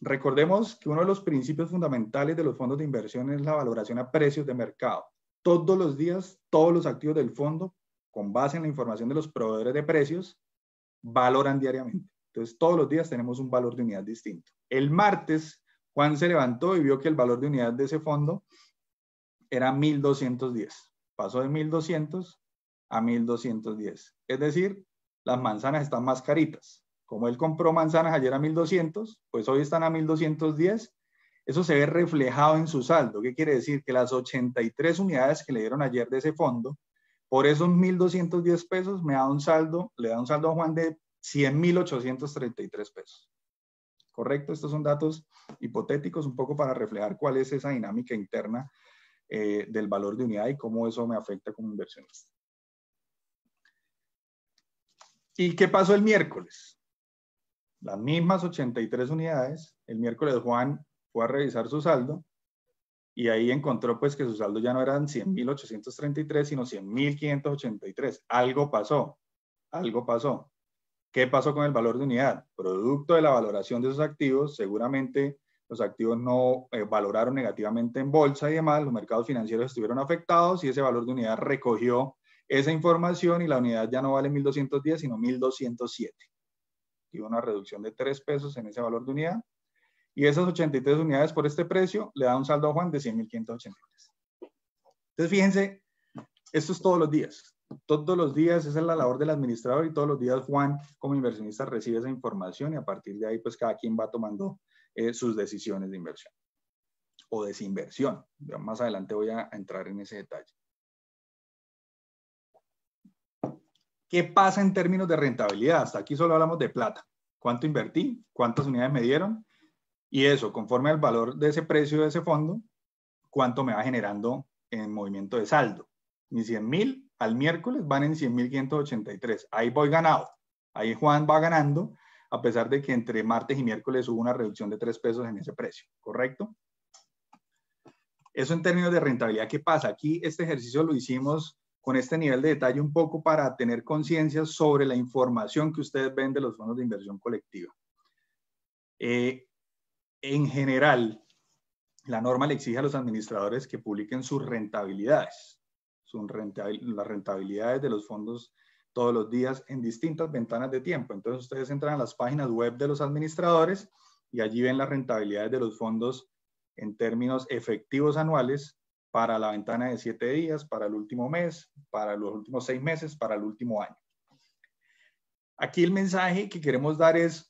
Recordemos que uno de los principios fundamentales de los fondos de inversión es la valoración a precios de mercado. Todos los días, todos los activos del fondo, con base en la información de los proveedores de precios, valoran diariamente. Entonces, todos los días tenemos un valor de unidad distinto. El martes, Juan se levantó y vio que el valor de unidad de ese fondo era 1.210. Pasó de 1.200 a 1.210. Es decir, las manzanas están más caritas. Como él compró manzanas ayer a 1200, pues hoy están a 1210. Eso se ve reflejado en su saldo. ¿Qué quiere decir? Que las 83 unidades que le dieron ayer de ese fondo, por esos 1210 pesos me da un saldo, le da un saldo a Juan de 100.833 pesos. ¿Correcto? Estos son datos hipotéticos, un poco para reflejar cuál es esa dinámica interna eh, del valor de unidad y cómo eso me afecta como inversionista. ¿Y qué pasó el miércoles? las mismas 83 unidades. El miércoles Juan fue a revisar su saldo y ahí encontró pues que su saldo ya no eran 100.833, sino 100.583. Algo pasó, algo pasó. ¿Qué pasó con el valor de unidad? Producto de la valoración de esos activos, seguramente los activos no eh, valoraron negativamente en bolsa y demás, los mercados financieros estuvieron afectados y ese valor de unidad recogió esa información y la unidad ya no vale 1.210, sino 1.207 una reducción de 3 pesos en ese valor de unidad. Y esas 83 unidades por este precio le da un saldo a Juan de 100.583. Entonces, fíjense, esto es todos los días. Todos los días, esa es la labor del administrador y todos los días Juan como inversionista recibe esa información y a partir de ahí pues cada quien va tomando eh, sus decisiones de inversión o desinversión. más adelante voy a entrar en ese detalle. ¿Qué pasa en términos de rentabilidad? Hasta aquí solo hablamos de plata. ¿Cuánto invertí? ¿Cuántas unidades me dieron? Y eso, conforme al valor de ese precio de ese fondo, ¿cuánto me va generando en movimiento de saldo? Mis 100 mil al miércoles van en 100.583. Ahí voy ganado. Ahí Juan va ganando, a pesar de que entre martes y miércoles hubo una reducción de 3 pesos en ese precio, ¿correcto? Eso en términos de rentabilidad, ¿qué pasa? Aquí este ejercicio lo hicimos con este nivel de detalle un poco para tener conciencia sobre la información que ustedes ven de los fondos de inversión colectiva. Eh, en general, la norma le exige a los administradores que publiquen sus rentabilidades, sus las rentabilidades de los fondos todos los días en distintas ventanas de tiempo. Entonces ustedes entran a las páginas web de los administradores y allí ven las rentabilidades de los fondos en términos efectivos anuales, para la ventana de siete días, para el último mes, para los últimos seis meses, para el último año. Aquí el mensaje que queremos dar es,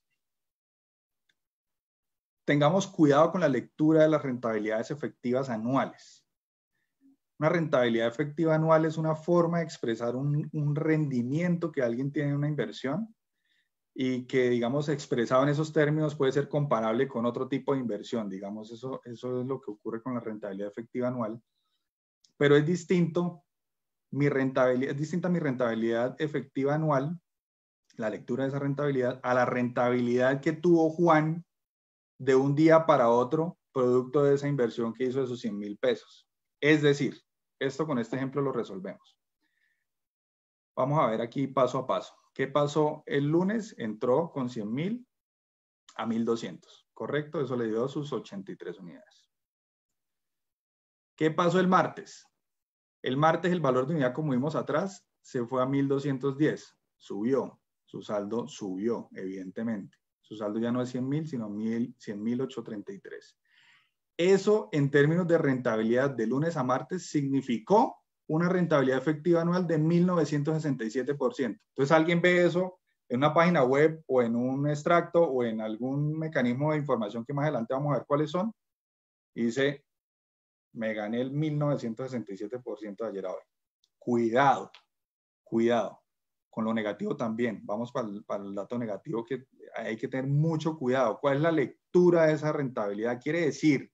tengamos cuidado con la lectura de las rentabilidades efectivas anuales. Una rentabilidad efectiva anual es una forma de expresar un, rendimiento que alguien tiene en una inversión y que, digamos, expresado en esos términos puede ser comparable con otro tipo de inversión. Digamos, eso, eso es lo que ocurre con la rentabilidad efectiva anual pero es distinto mi rentabilidad, es distinta mi rentabilidad efectiva anual, la lectura de esa rentabilidad, a la rentabilidad que tuvo Juan de un día para otro, producto de esa inversión que hizo de sus 100 mil pesos. Es decir, esto con este ejemplo lo resolvemos. Vamos a ver aquí paso a paso. ¿Qué pasó el lunes? Entró con 100 mil a 1200, ¿correcto? Eso le dio sus 83 unidades. ¿Qué pasó el martes? El martes el valor de unidad, como vimos atrás, se fue a 1210, subió, su saldo subió, evidentemente. Su saldo ya no es 100.000, sino 100.833. Eso en términos de rentabilidad de lunes a martes significó una rentabilidad efectiva anual de 1.967%. Entonces alguien ve eso en una página web o en un extracto o en algún mecanismo de información que más adelante vamos a ver cuáles son y dice, me gané el 1967% de ayer a hoy. Cuidado, cuidado. Con lo negativo también. Vamos para el, dato negativo que hay que tener mucho cuidado. ¿Cuál es la lectura de esa rentabilidad? Quiere decir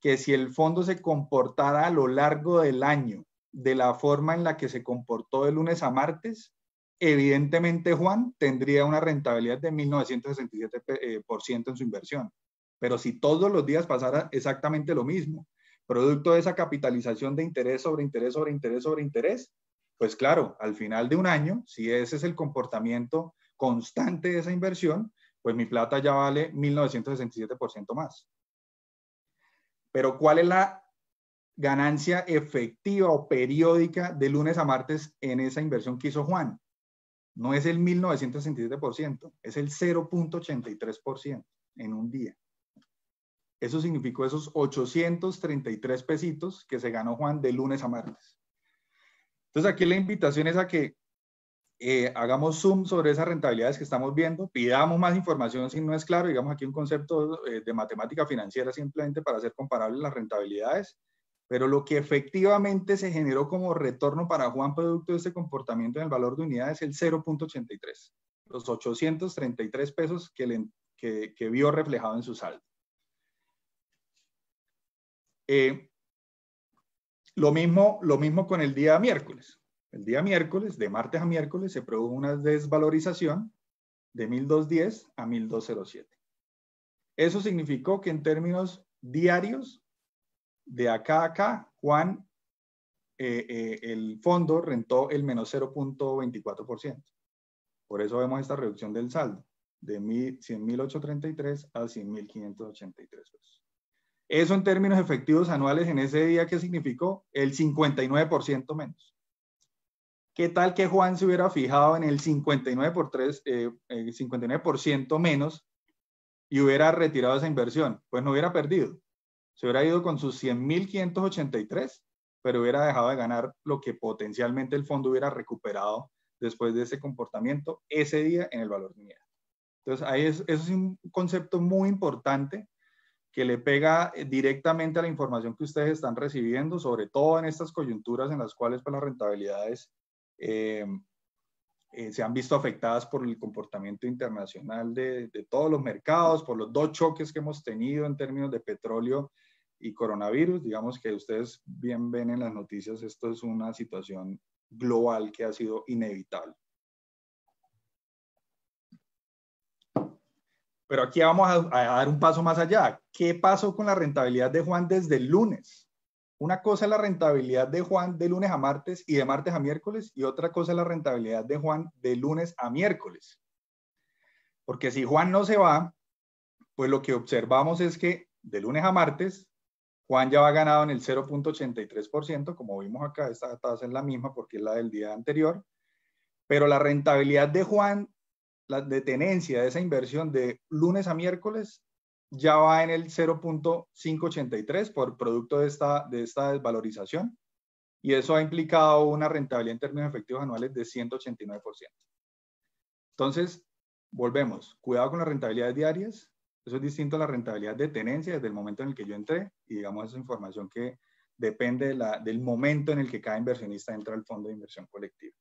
que si el fondo se comportara a lo largo del año de la forma en la que se comportó de lunes a martes, evidentemente Juan tendría una rentabilidad de 1967% eh, en su inversión. Pero si todos los días pasara exactamente lo mismo, producto de esa capitalización de interés sobre interés sobre interés sobre interés, pues claro, al final de un año, si ese es el comportamiento constante de esa inversión, pues mi plata ya vale 1967% más. Pero ¿cuál es la ganancia efectiva o periódica de lunes a martes en esa inversión que hizo Juan? No es el 1967%, es el 0.83% en un día. Eso significó esos 833 pesitos que se ganó Juan de lunes a martes. Entonces aquí la invitación es a que eh, hagamos zoom sobre esas rentabilidades que estamos viendo, pidamos más información si no es claro, digamos aquí un concepto eh, de matemática financiera simplemente para hacer comparables las rentabilidades, pero lo que efectivamente se generó como retorno para Juan producto de este comportamiento en el valor de unidad es el 0.83, los 833 pesos que, que vio reflejado en su saldo. Eh, lo, mismo, lo mismo con el día miércoles. El día miércoles, de martes a miércoles, se produjo una desvalorización de 1210 a 1207. Eso significó que en términos diarios, de acá a acá, Juan, eh, eh, el fondo rentó el menos 0.24%. Por eso vemos esta reducción del saldo de 100.833 a 100.583 pesos. Eso en términos efectivos anuales en ese día, ¿qué significó? El 59% menos. ¿Qué tal que Juan se hubiera fijado en el 59%, por eh, eh, menos y hubiera retirado esa inversión? Pues no hubiera perdido. Se hubiera ido con sus 100.583, pero hubiera dejado de ganar lo que potencialmente el fondo hubiera recuperado después de ese comportamiento ese día en el valor de unidad. Entonces, ahí es, es un concepto muy importante que le pega eh, directamente a la información que ustedes están recibiendo, sobre todo en estas coyunturas en las cuales pues, las rentabilidades eh, eh, se han visto afectadas por el comportamiento internacional de, todos los mercados, por los dos choques que hemos tenido en términos de petróleo y coronavirus. Digamos que ustedes bien ven en las noticias, esto es una situación global que ha sido inevitable. Pero aquí vamos a, dar un paso más allá. ¿Qué pasó con la rentabilidad de Juan desde el lunes? Una cosa es la rentabilidad de Juan de lunes a martes y de martes a miércoles y otra cosa es la rentabilidad de Juan de lunes a miércoles. Porque si Juan no se va, pues lo que observamos es que de lunes a martes, Juan ya va ganado en el 0.83%, como vimos acá, esta tasa es la misma porque es la del día anterior, pero la rentabilidad de Juan la de de esa inversión de lunes a miércoles ya va en el 0.583 por producto de esta, de esta desvalorización y eso ha implicado una rentabilidad en términos efectivos anuales de 189%. Entonces, volvemos, cuidado con las rentabilidades diarias, eso es distinto a la rentabilidad de tenencia desde el momento en el que yo entré y digamos esa información que depende del momento en el que cada inversionista entra al fondo de inversión colectiva.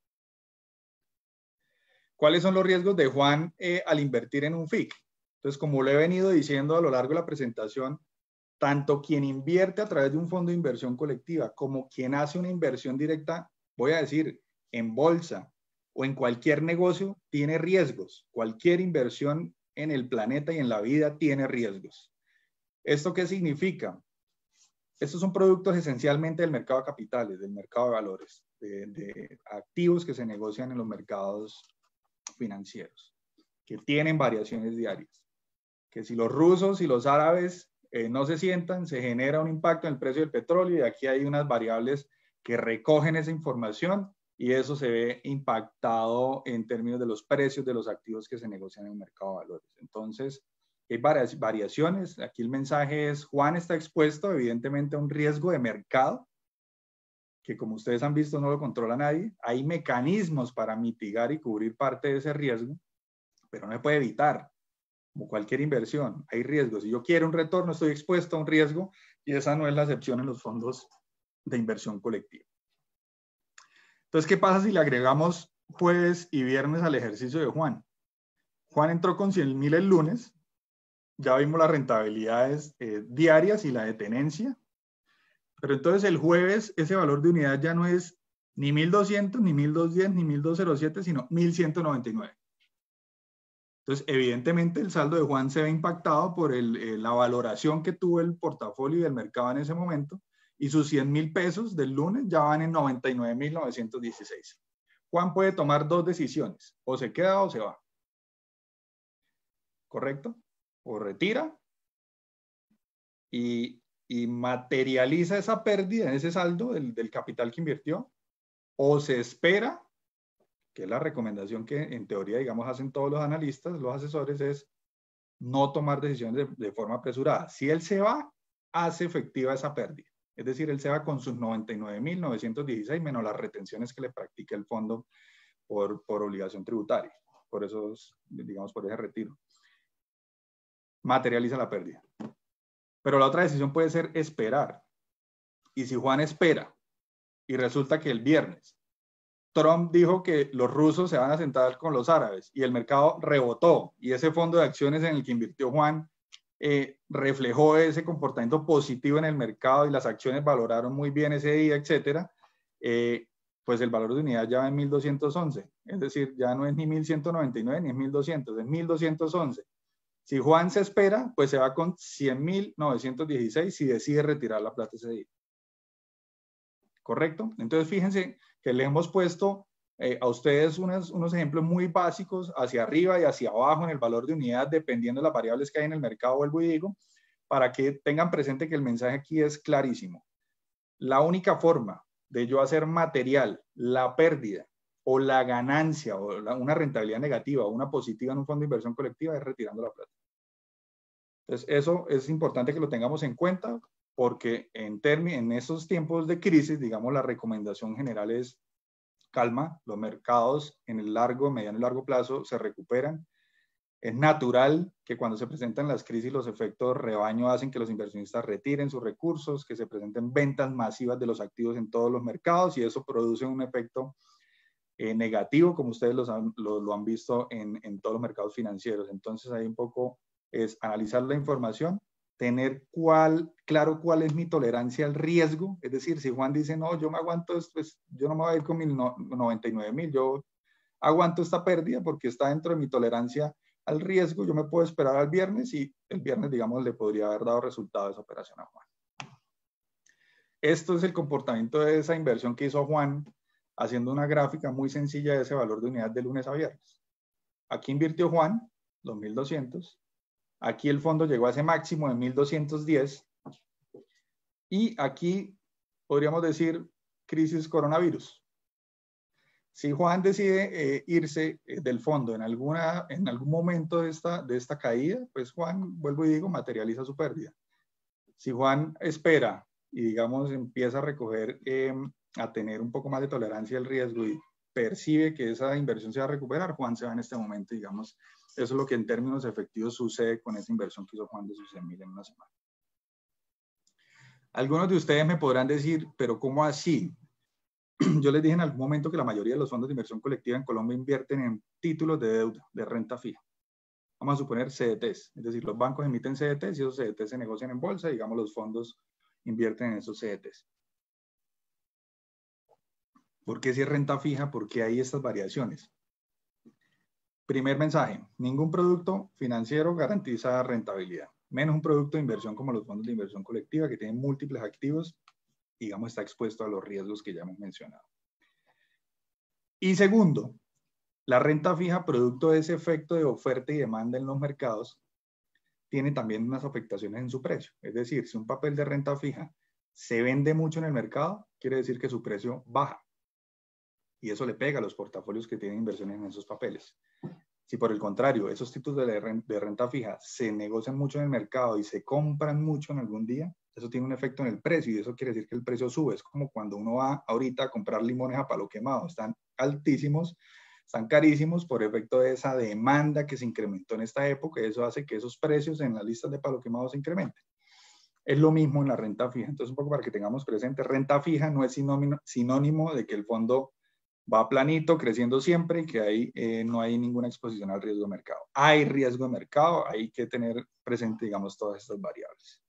¿Cuáles son los riesgos de Juan eh, al invertir en un FIC? Entonces, como lo he venido diciendo a lo largo de la presentación, tanto quien invierte a través de un fondo de inversión colectiva como quien hace una inversión directa, voy a decir, en bolsa o en cualquier negocio, tiene riesgos. Cualquier inversión en el planeta y en la vida tiene riesgos. ¿Esto qué significa? Estos son productos esencialmente del mercado de capitales, del mercado de valores, de, de activos que se negocian en los mercados financieros, que tienen variaciones diarias. Que si los rusos y los árabes eh, no se sientan, se genera un impacto en el precio del petróleo y aquí hay unas variables que recogen esa información y eso se ve impactado en términos de los precios de los activos que se negocian en el mercado de valores. Entonces, hay varias variaciones. Aquí el mensaje es, Juan está expuesto evidentemente a un riesgo de mercado que como ustedes han visto no lo controla nadie. Hay mecanismos para mitigar y cubrir parte de ese riesgo, pero no se puede evitar. Como cualquier inversión, hay riesgos. Si yo quiero un retorno, estoy expuesto a un riesgo y esa no es la excepción en los fondos de inversión colectiva. Entonces, ¿qué pasa si le agregamos jueves y viernes al ejercicio de Juan? Juan entró con 100 mil el lunes, ya vimos las rentabilidades eh, diarias y la de tenencia, pero entonces el jueves ese valor de unidad ya no es ni 1200, ni 1210, ni 1207, sino 1199. Entonces, evidentemente el saldo de Juan se ve impactado por eh, la valoración que tuvo el portafolio y el mercado en ese momento y sus 100 mil pesos del lunes ya van en 99,916. Juan puede tomar dos decisiones, o se queda o se va. ¿Correcto? O retira y y materializa esa pérdida en ese saldo del, capital que invirtió, o se espera, que es la recomendación que en teoría, digamos, hacen todos los analistas, los asesores, es no tomar decisiones de, forma apresurada. Si él se va, hace efectiva esa pérdida. Es decir, él se va con sus 99.916 menos las retenciones que le practica el fondo por, por, obligación tributaria, por esos, digamos, por ese retiro. Materializa la pérdida. Pero la otra decisión puede ser esperar. Y si Juan espera y resulta que el viernes Trump dijo que los rusos se van a sentar con los árabes y el mercado rebotó y ese fondo de acciones en el que invirtió Juan eh, reflejó ese comportamiento positivo en el mercado y las acciones valoraron muy bien ese día, etcétera, eh, pues el valor de unidad ya va en 1211, es decir, ya no es ni 1199 ni es 1200, es 1211. Si Juan se espera, pues se va con 100.916 si decide retirar la plata ese día. ¿Correcto? Entonces fíjense que le hemos puesto eh, a ustedes unos, ejemplos muy básicos hacia arriba y hacia abajo en el valor de unidad dependiendo de las variables que hay en el mercado, vuelvo y digo, para que tengan presente que el mensaje aquí es clarísimo. La única forma de yo hacer material la pérdida o la ganancia o una rentabilidad negativa o una positiva en un fondo de inversión colectiva es retirando la plata. Entonces, eso es importante que lo tengamos en cuenta porque en, en esos tiempos de crisis, digamos, la recomendación general es calma, los mercados en el largo, mediano y largo plazo se recuperan. Es natural que cuando se presentan las crisis los efectos rebaño hacen que los inversionistas retiren sus recursos, que se presenten ventas masivas de los activos en todos los mercados y eso produce un efecto eh, negativo, como ustedes lo, han visto en todos los mercados financieros. Entonces hay un poco es analizar la información, tener cuál, claro cuál es mi tolerancia al riesgo. Es decir, si Juan dice, no, yo me aguanto esto, pues, yo no me voy a ir con mil mil, yo aguanto esta pérdida porque está dentro de mi tolerancia al riesgo, yo me puedo esperar al viernes y el viernes, digamos, le podría haber dado resultado a esa operación a Juan. Esto es el comportamiento de esa inversión que hizo Juan haciendo una gráfica muy sencilla de ese valor de unidad de lunes a viernes. Aquí invirtió Juan, 2.200, Aquí el fondo llegó a ese máximo de 1210 y aquí podríamos decir crisis coronavirus. Si Juan decide eh, irse eh, del fondo en, alguna, en algún momento de esta, de esta caída, pues Juan, vuelvo y digo, materializa su pérdida. Si Juan espera y digamos empieza a recoger, em, a tener un poco más de tolerancia al riesgo y percibe que esa inversión se va a recuperar, Juan se va en este momento, digamos, eso es lo que en términos efectivos sucede con esa inversión que hizo Juan de sus en una semana. Algunos de ustedes me podrán decir, pero ¿cómo así? Yo les dije en algún momento que la mayoría de los fondos de inversión colectiva en Colombia invierten en títulos de deuda, de renta fija. Vamos a suponer CDTs, es decir, los bancos emiten CDTs y esos CDTs se negocian en bolsa, digamos, los fondos invierten en esos CDTs. ¿Por qué si es renta fija? Porque hay estas variaciones. Primer mensaje, ningún producto financiero garantiza rentabilidad, menos un producto de inversión como los fondos de inversión colectiva que tienen múltiples activos, digamos, está expuesto a los riesgos que ya hemos mencionado. Y segundo, la renta fija, producto de ese efecto de oferta y demanda en los mercados, tiene también unas afectaciones en su precio. Es decir, si un papel de renta fija se vende mucho en el mercado, quiere decir que su precio baja y eso le pega a los portafolios que tienen inversiones en esos papeles. Si por el contrario, esos títulos de renta, de renta fija se negocian mucho en el mercado y se compran mucho en algún día, eso tiene un efecto en el precio y eso quiere decir que el precio sube. Es como cuando uno va ahorita a comprar limones a palo quemado, están altísimos, están carísimos por efecto de esa demanda que se incrementó en esta época y eso hace que esos precios en las listas de palo quemado se incrementen. Es lo mismo en la renta fija. Entonces, un poco para que tengamos presente, renta fija no es sinónimo, sinónimo de que el fondo va planito, creciendo siempre y que ahí eh, no hay ninguna exposición al riesgo de mercado. Hay riesgo de mercado, hay que tener presente, digamos, todas estas variables.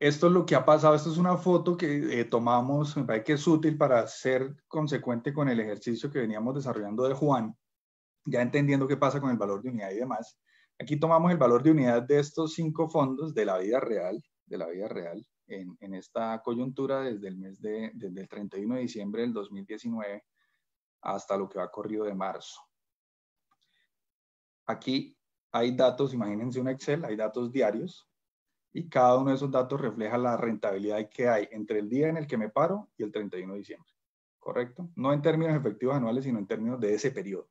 Esto es lo que ha pasado, esto es una foto que eh, tomamos, me parece que es útil para ser consecuente con el ejercicio que veníamos desarrollando de Juan, ya entendiendo qué pasa con el valor de unidad y demás. Aquí tomamos el valor de unidad de estos cinco fondos de la vida real, de la vida real, en, esta coyuntura desde el mes de, desde el 31 de diciembre del 2019 hasta lo que va corrido de marzo. Aquí hay datos, imagínense un Excel, hay datos diarios y cada uno de esos datos refleja la rentabilidad que hay entre el día en el que me paro y el 31 de diciembre, ¿correcto? No en términos efectivos anuales, sino en términos de ese periodo,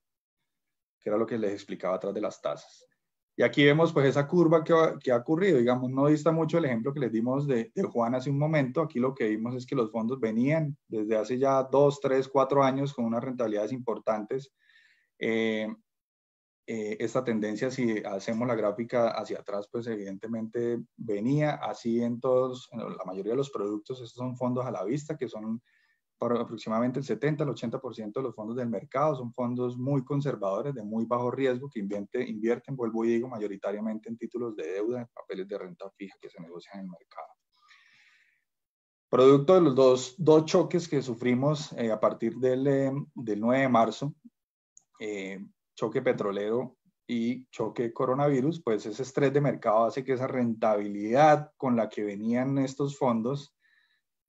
que era lo que les explicaba atrás de las tasas. Y aquí vemos pues esa curva que, que ha ocurrido, digamos, no dista mucho el ejemplo que les dimos de, Juan hace un momento, aquí lo que vimos es que los fondos venían desde hace ya dos, tres, cuatro años con unas rentabilidades importantes. Eh, eh, esta tendencia, si hacemos la gráfica hacia atrás, pues evidentemente venía así en todos, en la mayoría de los productos, estos son fondos a la vista que son aproximadamente el 70 al 80% de los fondos del mercado son fondos muy conservadores, de muy bajo riesgo, que invierte, invierten, vuelvo y digo, mayoritariamente en títulos de deuda, en papeles de renta fija que se negocian en el mercado. Producto de los dos, dos choques que sufrimos eh, a partir del, eh, del, 9 de marzo, eh, choque petrolero y choque coronavirus, pues ese estrés de mercado hace que esa rentabilidad con la que venían estos fondos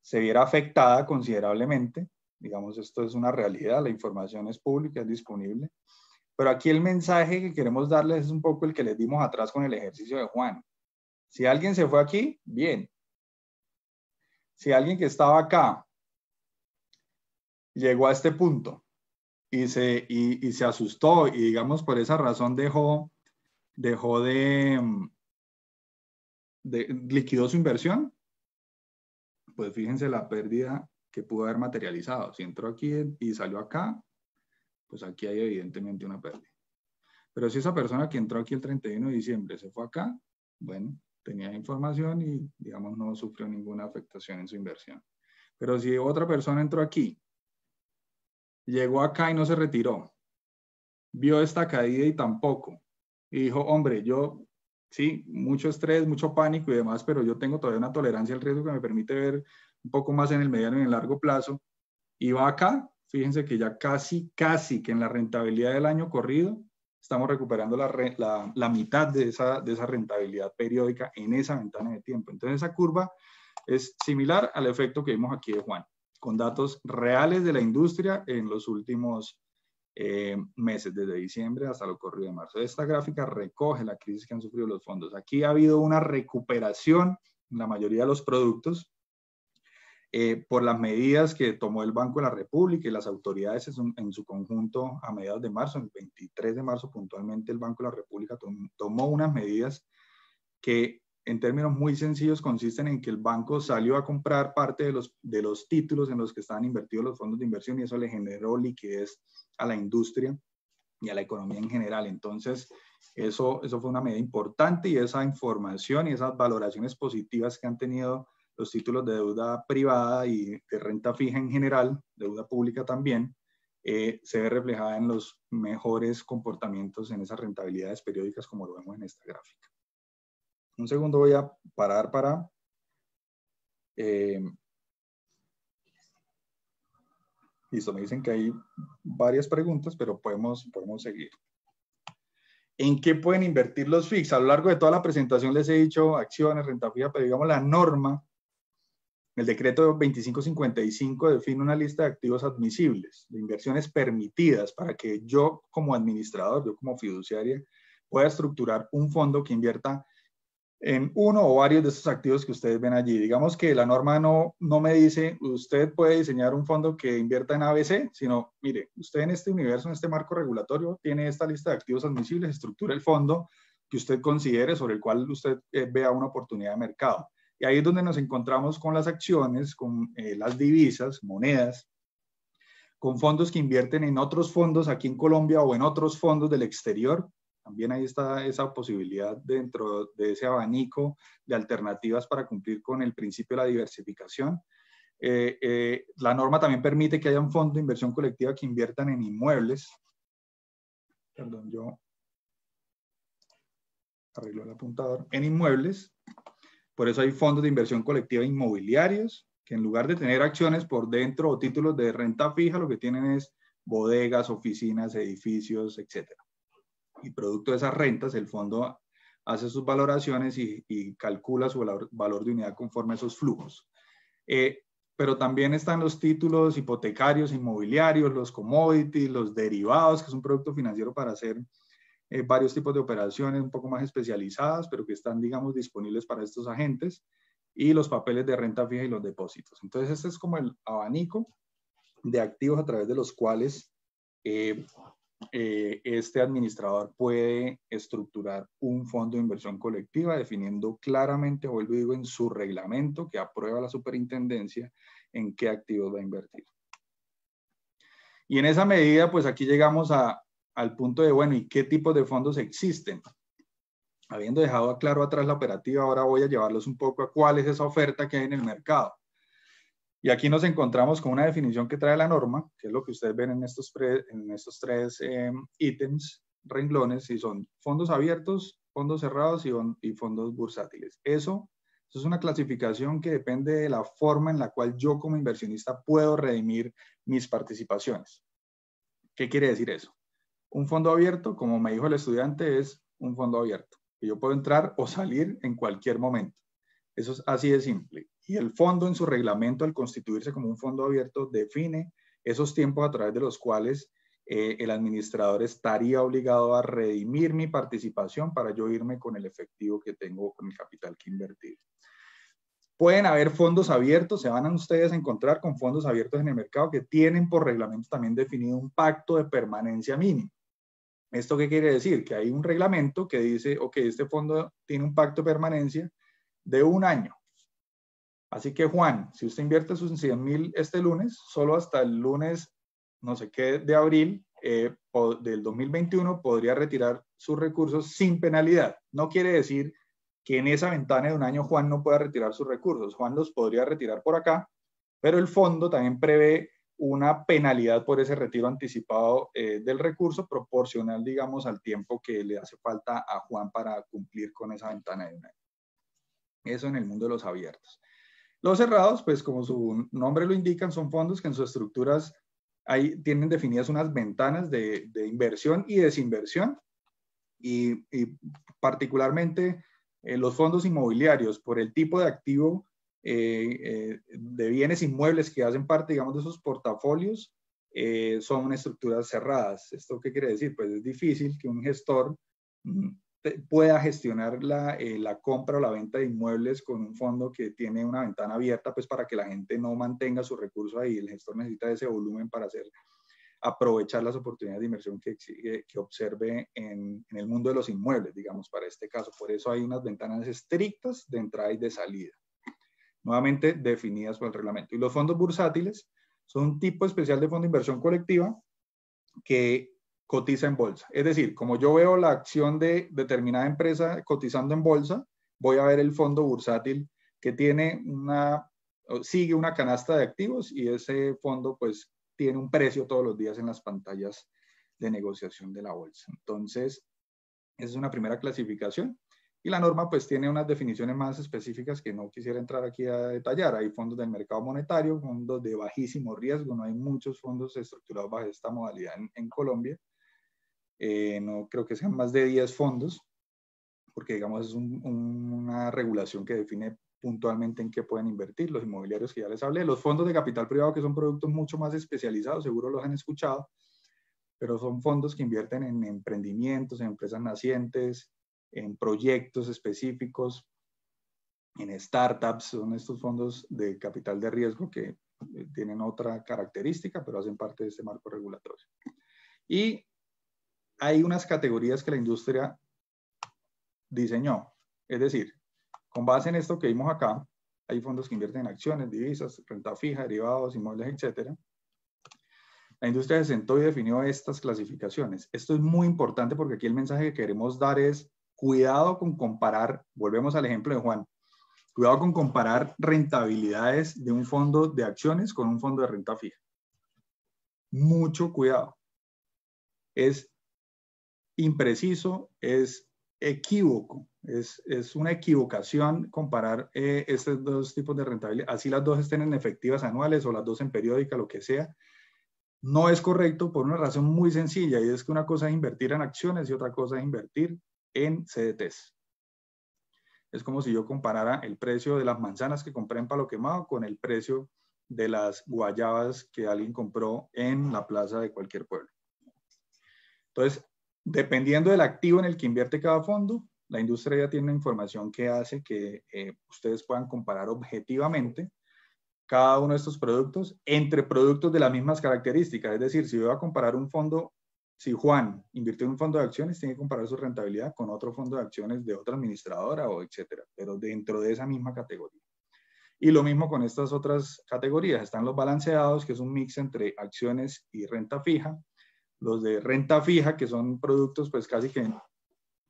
se viera afectada considerablemente. Digamos, esto es una realidad, la información es pública, es disponible. Pero aquí el mensaje que queremos darles es un poco el que les dimos atrás con el ejercicio de Juan. Si alguien se fue aquí, bien. Si alguien que estaba acá llegó a este punto y se, y, se asustó y digamos por esa razón dejó, dejó de, de liquidó su inversión, pues fíjense la pérdida que pudo haber materializado. Si entró aquí y salió acá, pues aquí hay evidentemente una pérdida. Pero si esa persona que entró aquí el 31 de diciembre se fue acá, bueno, tenía información y digamos no sufrió ninguna afectación en su inversión. Pero si otra persona entró aquí, llegó acá y no se retiró, vio esta caída y tampoco, y dijo, hombre, yo sí, mucho estrés, mucho pánico y demás, pero yo tengo todavía una tolerancia al riesgo que me permite ver un poco más en el mediano y en el largo plazo. Y va acá, fíjense que ya casi, casi que en la rentabilidad del año corrido estamos recuperando la, mitad de esa, de esa rentabilidad periódica en esa ventana de tiempo. Entonces esa curva es similar al efecto que vimos aquí de Juan, con datos reales de la industria en los últimos eh, meses, desde diciembre hasta lo corrido de marzo. Esta gráfica recoge la crisis que han sufrido los fondos. Aquí ha habido una recuperación en la mayoría de los productos eh, por las medidas que tomó el Banco de la República y las autoridades en su, conjunto a mediados de marzo, el 23 de marzo puntualmente el Banco de la República tomó unas medidas que en términos muy sencillos, consisten en que el banco salió a comprar parte de los, de los títulos en los que estaban invertidos los fondos de inversión y eso le generó liquidez a la industria y a la economía en general. Entonces, eso, eso fue una medida importante y esa información y esas valoraciones positivas que han tenido los títulos de deuda privada y de renta fija en general, deuda pública también, eh, se ve reflejada en los mejores comportamientos en esas rentabilidades periódicas como lo vemos en esta gráfica. Un segundo voy a parar para... Eh, listo, me dicen que hay varias preguntas, pero podemos, podemos seguir. ¿En qué pueden invertir los FIX? A lo largo de toda la presentación les he dicho acciones, renta fija, pero digamos la norma, el decreto 2555 define una lista de activos admisibles, de inversiones permitidas para que yo como administrador, yo como fiduciaria, pueda estructurar un fondo que invierta en uno o varios de estos activos que ustedes ven allí. Digamos que la norma no, no me dice, usted puede diseñar un fondo que invierta en ABC, sino, mire, usted en este universo, en este marco regulatorio, tiene esta lista de activos admisibles, estructura el fondo que usted considere, sobre el cual usted eh, vea una oportunidad de mercado. Y ahí es donde nos encontramos con las acciones, con eh, las divisas, monedas, con fondos que invierten en otros fondos aquí en Colombia o en otros fondos del exterior, también ahí está esa posibilidad dentro de ese abanico de alternativas para cumplir con el principio de la diversificación. Eh, eh, la norma también permite que haya un fondo de inversión colectiva que inviertan en inmuebles. Perdón, yo arreglo el apuntador. En inmuebles. Por eso hay fondos de inversión colectiva inmobiliarios, que en lugar de tener acciones por dentro o títulos de renta fija, lo que tienen es bodegas, oficinas, edificios, etcétera y producto de esas rentas, el fondo hace sus valoraciones y, calcula su valor, de unidad conforme a esos flujos. Eh, pero también están los títulos hipotecarios, inmobiliarios, los commodities, los derivados, que es un producto financiero para hacer eh, varios tipos de operaciones un poco más especializadas, pero que están, digamos, disponibles para estos agentes, y los papeles de renta fija y los depósitos. Entonces, este es como el abanico de activos a través de los cuales eh, eh, este administrador puede estructurar un fondo de inversión colectiva definiendo claramente, vuelvo y digo, en su reglamento que aprueba la superintendencia en qué activos va a invertir. Y en esa medida, pues aquí llegamos al punto de, bueno, ¿y qué tipos de fondos existen? Habiendo dejado claro atrás la operativa, ahora voy a llevarlos un poco a cuál es esa oferta que hay en el mercado. Y aquí nos encontramos con una definición que trae la norma, que es lo que ustedes ven en estos, tres em, ítems, renglones, y son fondos abiertos, fondos cerrados y, fondos bursátiles. Eso, eso, es una clasificación que depende de la forma en la cual yo como inversionista puedo redimir mis participaciones. ¿Qué quiere decir eso? Un fondo abierto, como me dijo el estudiante, es un fondo abierto, que yo puedo entrar o salir en cualquier momento. Eso es así de simple y el fondo en su reglamento, al constituirse como un fondo abierto, define esos tiempos a través de los cuales eh, el administrador estaría obligado a redimir mi participación para yo irme con el efectivo que tengo, con el capital que invertir. Pueden haber fondos abiertos, se van a ustedes a encontrar con fondos abiertos en el mercado que tienen por reglamento también definido un pacto de permanencia mínimo. ¿Esto qué quiere decir? Que hay un reglamento que dice, ok, este fondo tiene un pacto de permanencia de un año. Así que Juan, si usted invierte sus 100 mil este lunes, solo hasta el lunes no sé qué de abril eh, del 2021 podría retirar sus recursos sin penalidad. No quiere decir que en esa ventana de un año Juan no pueda retirar sus recursos. Juan los podría retirar por acá, pero el fondo también prevé una penalidad por ese retiro anticipado eh, del recurso proporcional, digamos, al tiempo que le hace falta a Juan para cumplir con esa ventana de un año. Eso en el mundo de los abiertos. Los cerrados, pues como su nombre lo indican, son fondos que en sus estructuras ahí tienen definidas unas ventanas de, inversión y desinversión. Y, particularmente eh, los fondos inmobiliarios, por el tipo de activo eh, eh, de bienes inmuebles que hacen parte, digamos, de sus portafolios, son estructuras cerradas. ¿Esto qué quiere decir? Pues es difícil que un gestor mm, pueda gestionar eh, la, compra o la venta de inmuebles con un fondo que tiene una ventana abierta, pues para que la gente no mantenga su recurso ahí. El gestor necesita ese volumen para hacer, aprovechar las oportunidades de inversión que, que observe en, en el mundo de los inmuebles, digamos, para este caso. Por eso hay unas ventanas estrictas de entrada y de salida, nuevamente definidas por el reglamento. Y los fondos bursátiles son un tipo especial de fondo de inversión colectiva que cotiza en bolsa. Es decir, como yo veo la acción de determinada empresa cotizando en bolsa, voy a ver el fondo bursátil que tiene una, sigue una canasta de activos y ese fondo pues tiene un precio todos los días en las pantallas de negociación de la bolsa. Entonces, esa es una primera clasificación. Y la norma pues tiene unas definiciones más específicas que no quisiera entrar aquí a detallar. Hay fondos del mercado monetario, fondos de bajísimo riesgo, no hay muchos fondos estructurados bajo esta modalidad en, en Colombia. Eh, no creo que sean más de 10 fondos, porque digamos es una regulación que define puntualmente en qué pueden invertir, los inmobiliarios que ya les hablé, los fondos de capital privado que son productos mucho más especializados, seguro los han escuchado, pero son fondos que invierten en emprendimientos, en empresas nacientes, en proyectos específicos, en startups, son estos fondos de capital de riesgo que eh, tienen otra característica, pero hacen parte de este marco regulatorio. Y hay unas categorías que la industria diseñó. Es decir, con base en esto que vimos acá, hay fondos que invierten en acciones, divisas, renta fija, derivados, inmuebles, etc. La industria se sentó y definió estas clasificaciones. Esto es muy importante porque aquí el mensaje que queremos dar es cuidado con comparar, volvemos al ejemplo de Juan, cuidado con comparar rentabilidades de un fondo de acciones con un fondo de renta fija. Mucho cuidado. Es impreciso, es equívoco. Es, una equivocación comparar eh, estos dos tipos de rentabilidad, así las dos estén en efectivas anuales o las dos en periódica, lo que sea. No es correcto por una razón muy sencilla y es que una cosa es invertir en acciones y otra cosa es invertir en CDTs. Es como si yo comparara el precio de las manzanas que compré en Palo Quemado con el precio de las guayabas que alguien compró en la plaza de cualquier pueblo. Entonces, Dependiendo del activo en el que invierte cada fondo, la industria ya tiene información que hace que eh, ustedes puedan comparar objetivamente cada uno de estos productos entre productos de las mismas características. Es decir, si yo voy a comparar un fondo, si Juan invirtió en un fondo de acciones, tiene que comparar su rentabilidad con otro fondo de acciones de otra administradora o etcétera, pero dentro de esa misma categoría. Y lo mismo con estas otras categorías. Están los balanceados, que es un mix entre acciones y renta fija los de renta fija, que son productos pues casi que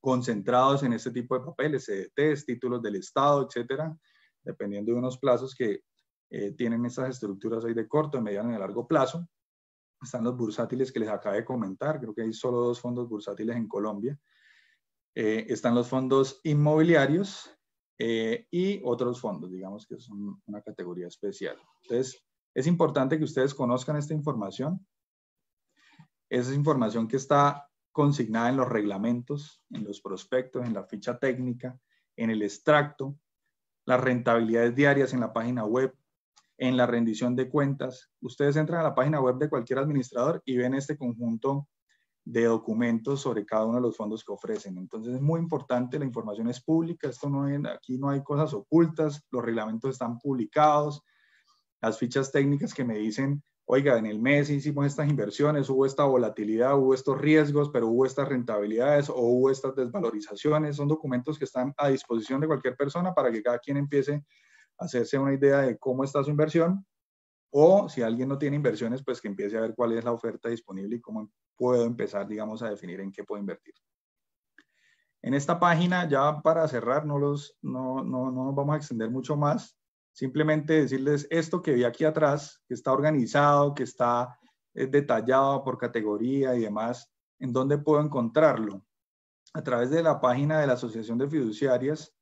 concentrados en este tipo de papeles, CDTs, títulos del Estado, etcétera, dependiendo de unos plazos que eh, tienen esas estructuras ahí de corto, de mediano y de largo plazo. Están los bursátiles que les acabé de comentar, creo que hay solo dos fondos bursátiles en Colombia. Eh, están los fondos inmobiliarios eh, y otros fondos, digamos que son una categoría especial. Entonces, es importante que ustedes conozcan esta información esa información que está consignada en los reglamentos, en los prospectos, en la ficha técnica, en el extracto, las rentabilidades diarias en la página web, en la rendición de cuentas. Ustedes entran a la página web de cualquier administrador y ven este conjunto de documentos sobre cada uno de los fondos que ofrecen. Entonces es muy importante, la información es pública, esto no aquí no hay cosas ocultas, los reglamentos están publicados, las fichas técnicas que me dicen oiga, en el mes hicimos estas inversiones, hubo esta volatilidad, hubo estos riesgos, pero hubo estas rentabilidades o hubo estas desvalorizaciones. Son documentos que están a disposición de cualquier persona para que cada quien empiece a hacerse una idea de cómo está su inversión. O si alguien no tiene inversiones, pues que empiece a ver cuál es la oferta disponible y cómo puedo empezar, digamos, a definir en qué puedo invertir. En esta página, ya para cerrar, no, los, nos vamos a extender mucho más. Simplemente decirles esto que vi aquí atrás, que está organizado, que está eh, detallado por categoría y demás, en dónde puedo encontrarlo. A través de la página de la Asociación de Fiduciarias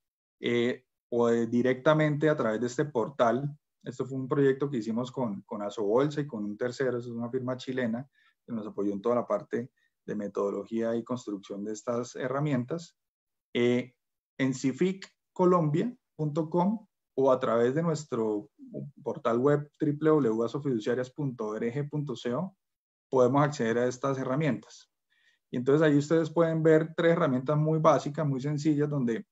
eh, o directamente a través de este portal. Esto fue un proyecto que hicimos con, con Asobolsa y con un tercero, es una firma chilena que nos apoyó en toda la parte de metodología y construcción de estas herramientas. Eh, en cificcolombia.com o a través de nuestro portal web www.asofiduciarias.org.co podemos acceder a estas herramientas. Y entonces ahí ustedes pueden ver tres herramientas muy básicas, muy sencillas, donde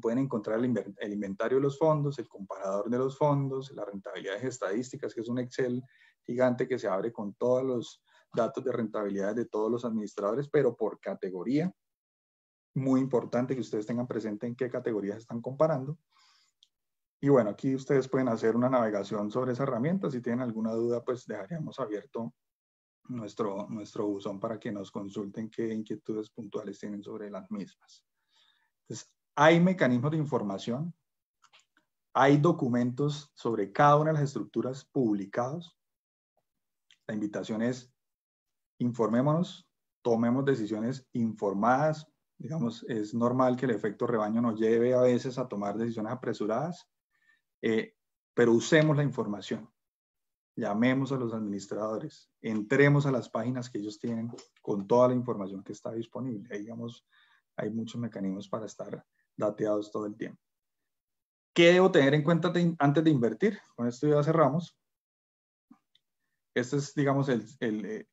pueden encontrar el, inventario de los fondos, el comparador de los fondos, las rentabilidades estadísticas, que es un Excel gigante que se abre con todos los datos de rentabilidad de todos los administradores, pero por categoría. Muy importante que ustedes tengan presente en qué categorías están comparando. Y bueno, aquí ustedes pueden hacer una navegación sobre esa herramienta. Si tienen alguna duda, pues dejaríamos abierto nuestro, nuestro buzón para que nos consulten qué inquietudes puntuales tienen sobre las mismas. Entonces, hay mecanismos de información, hay documentos sobre cada una de las estructuras publicados. La invitación es informémonos, tomemos decisiones informadas. Digamos, es normal que el efecto rebaño nos lleve a veces a tomar decisiones apresuradas eh, pero usemos la información, llamemos a los administradores, entremos a las páginas que ellos tienen con toda la información que está disponible. Ahí, digamos, hay muchos mecanismos para estar dateados todo el tiempo. ¿Qué debo tener en cuenta antes de invertir? Con esto ya cerramos. Este es, digamos, el, eh,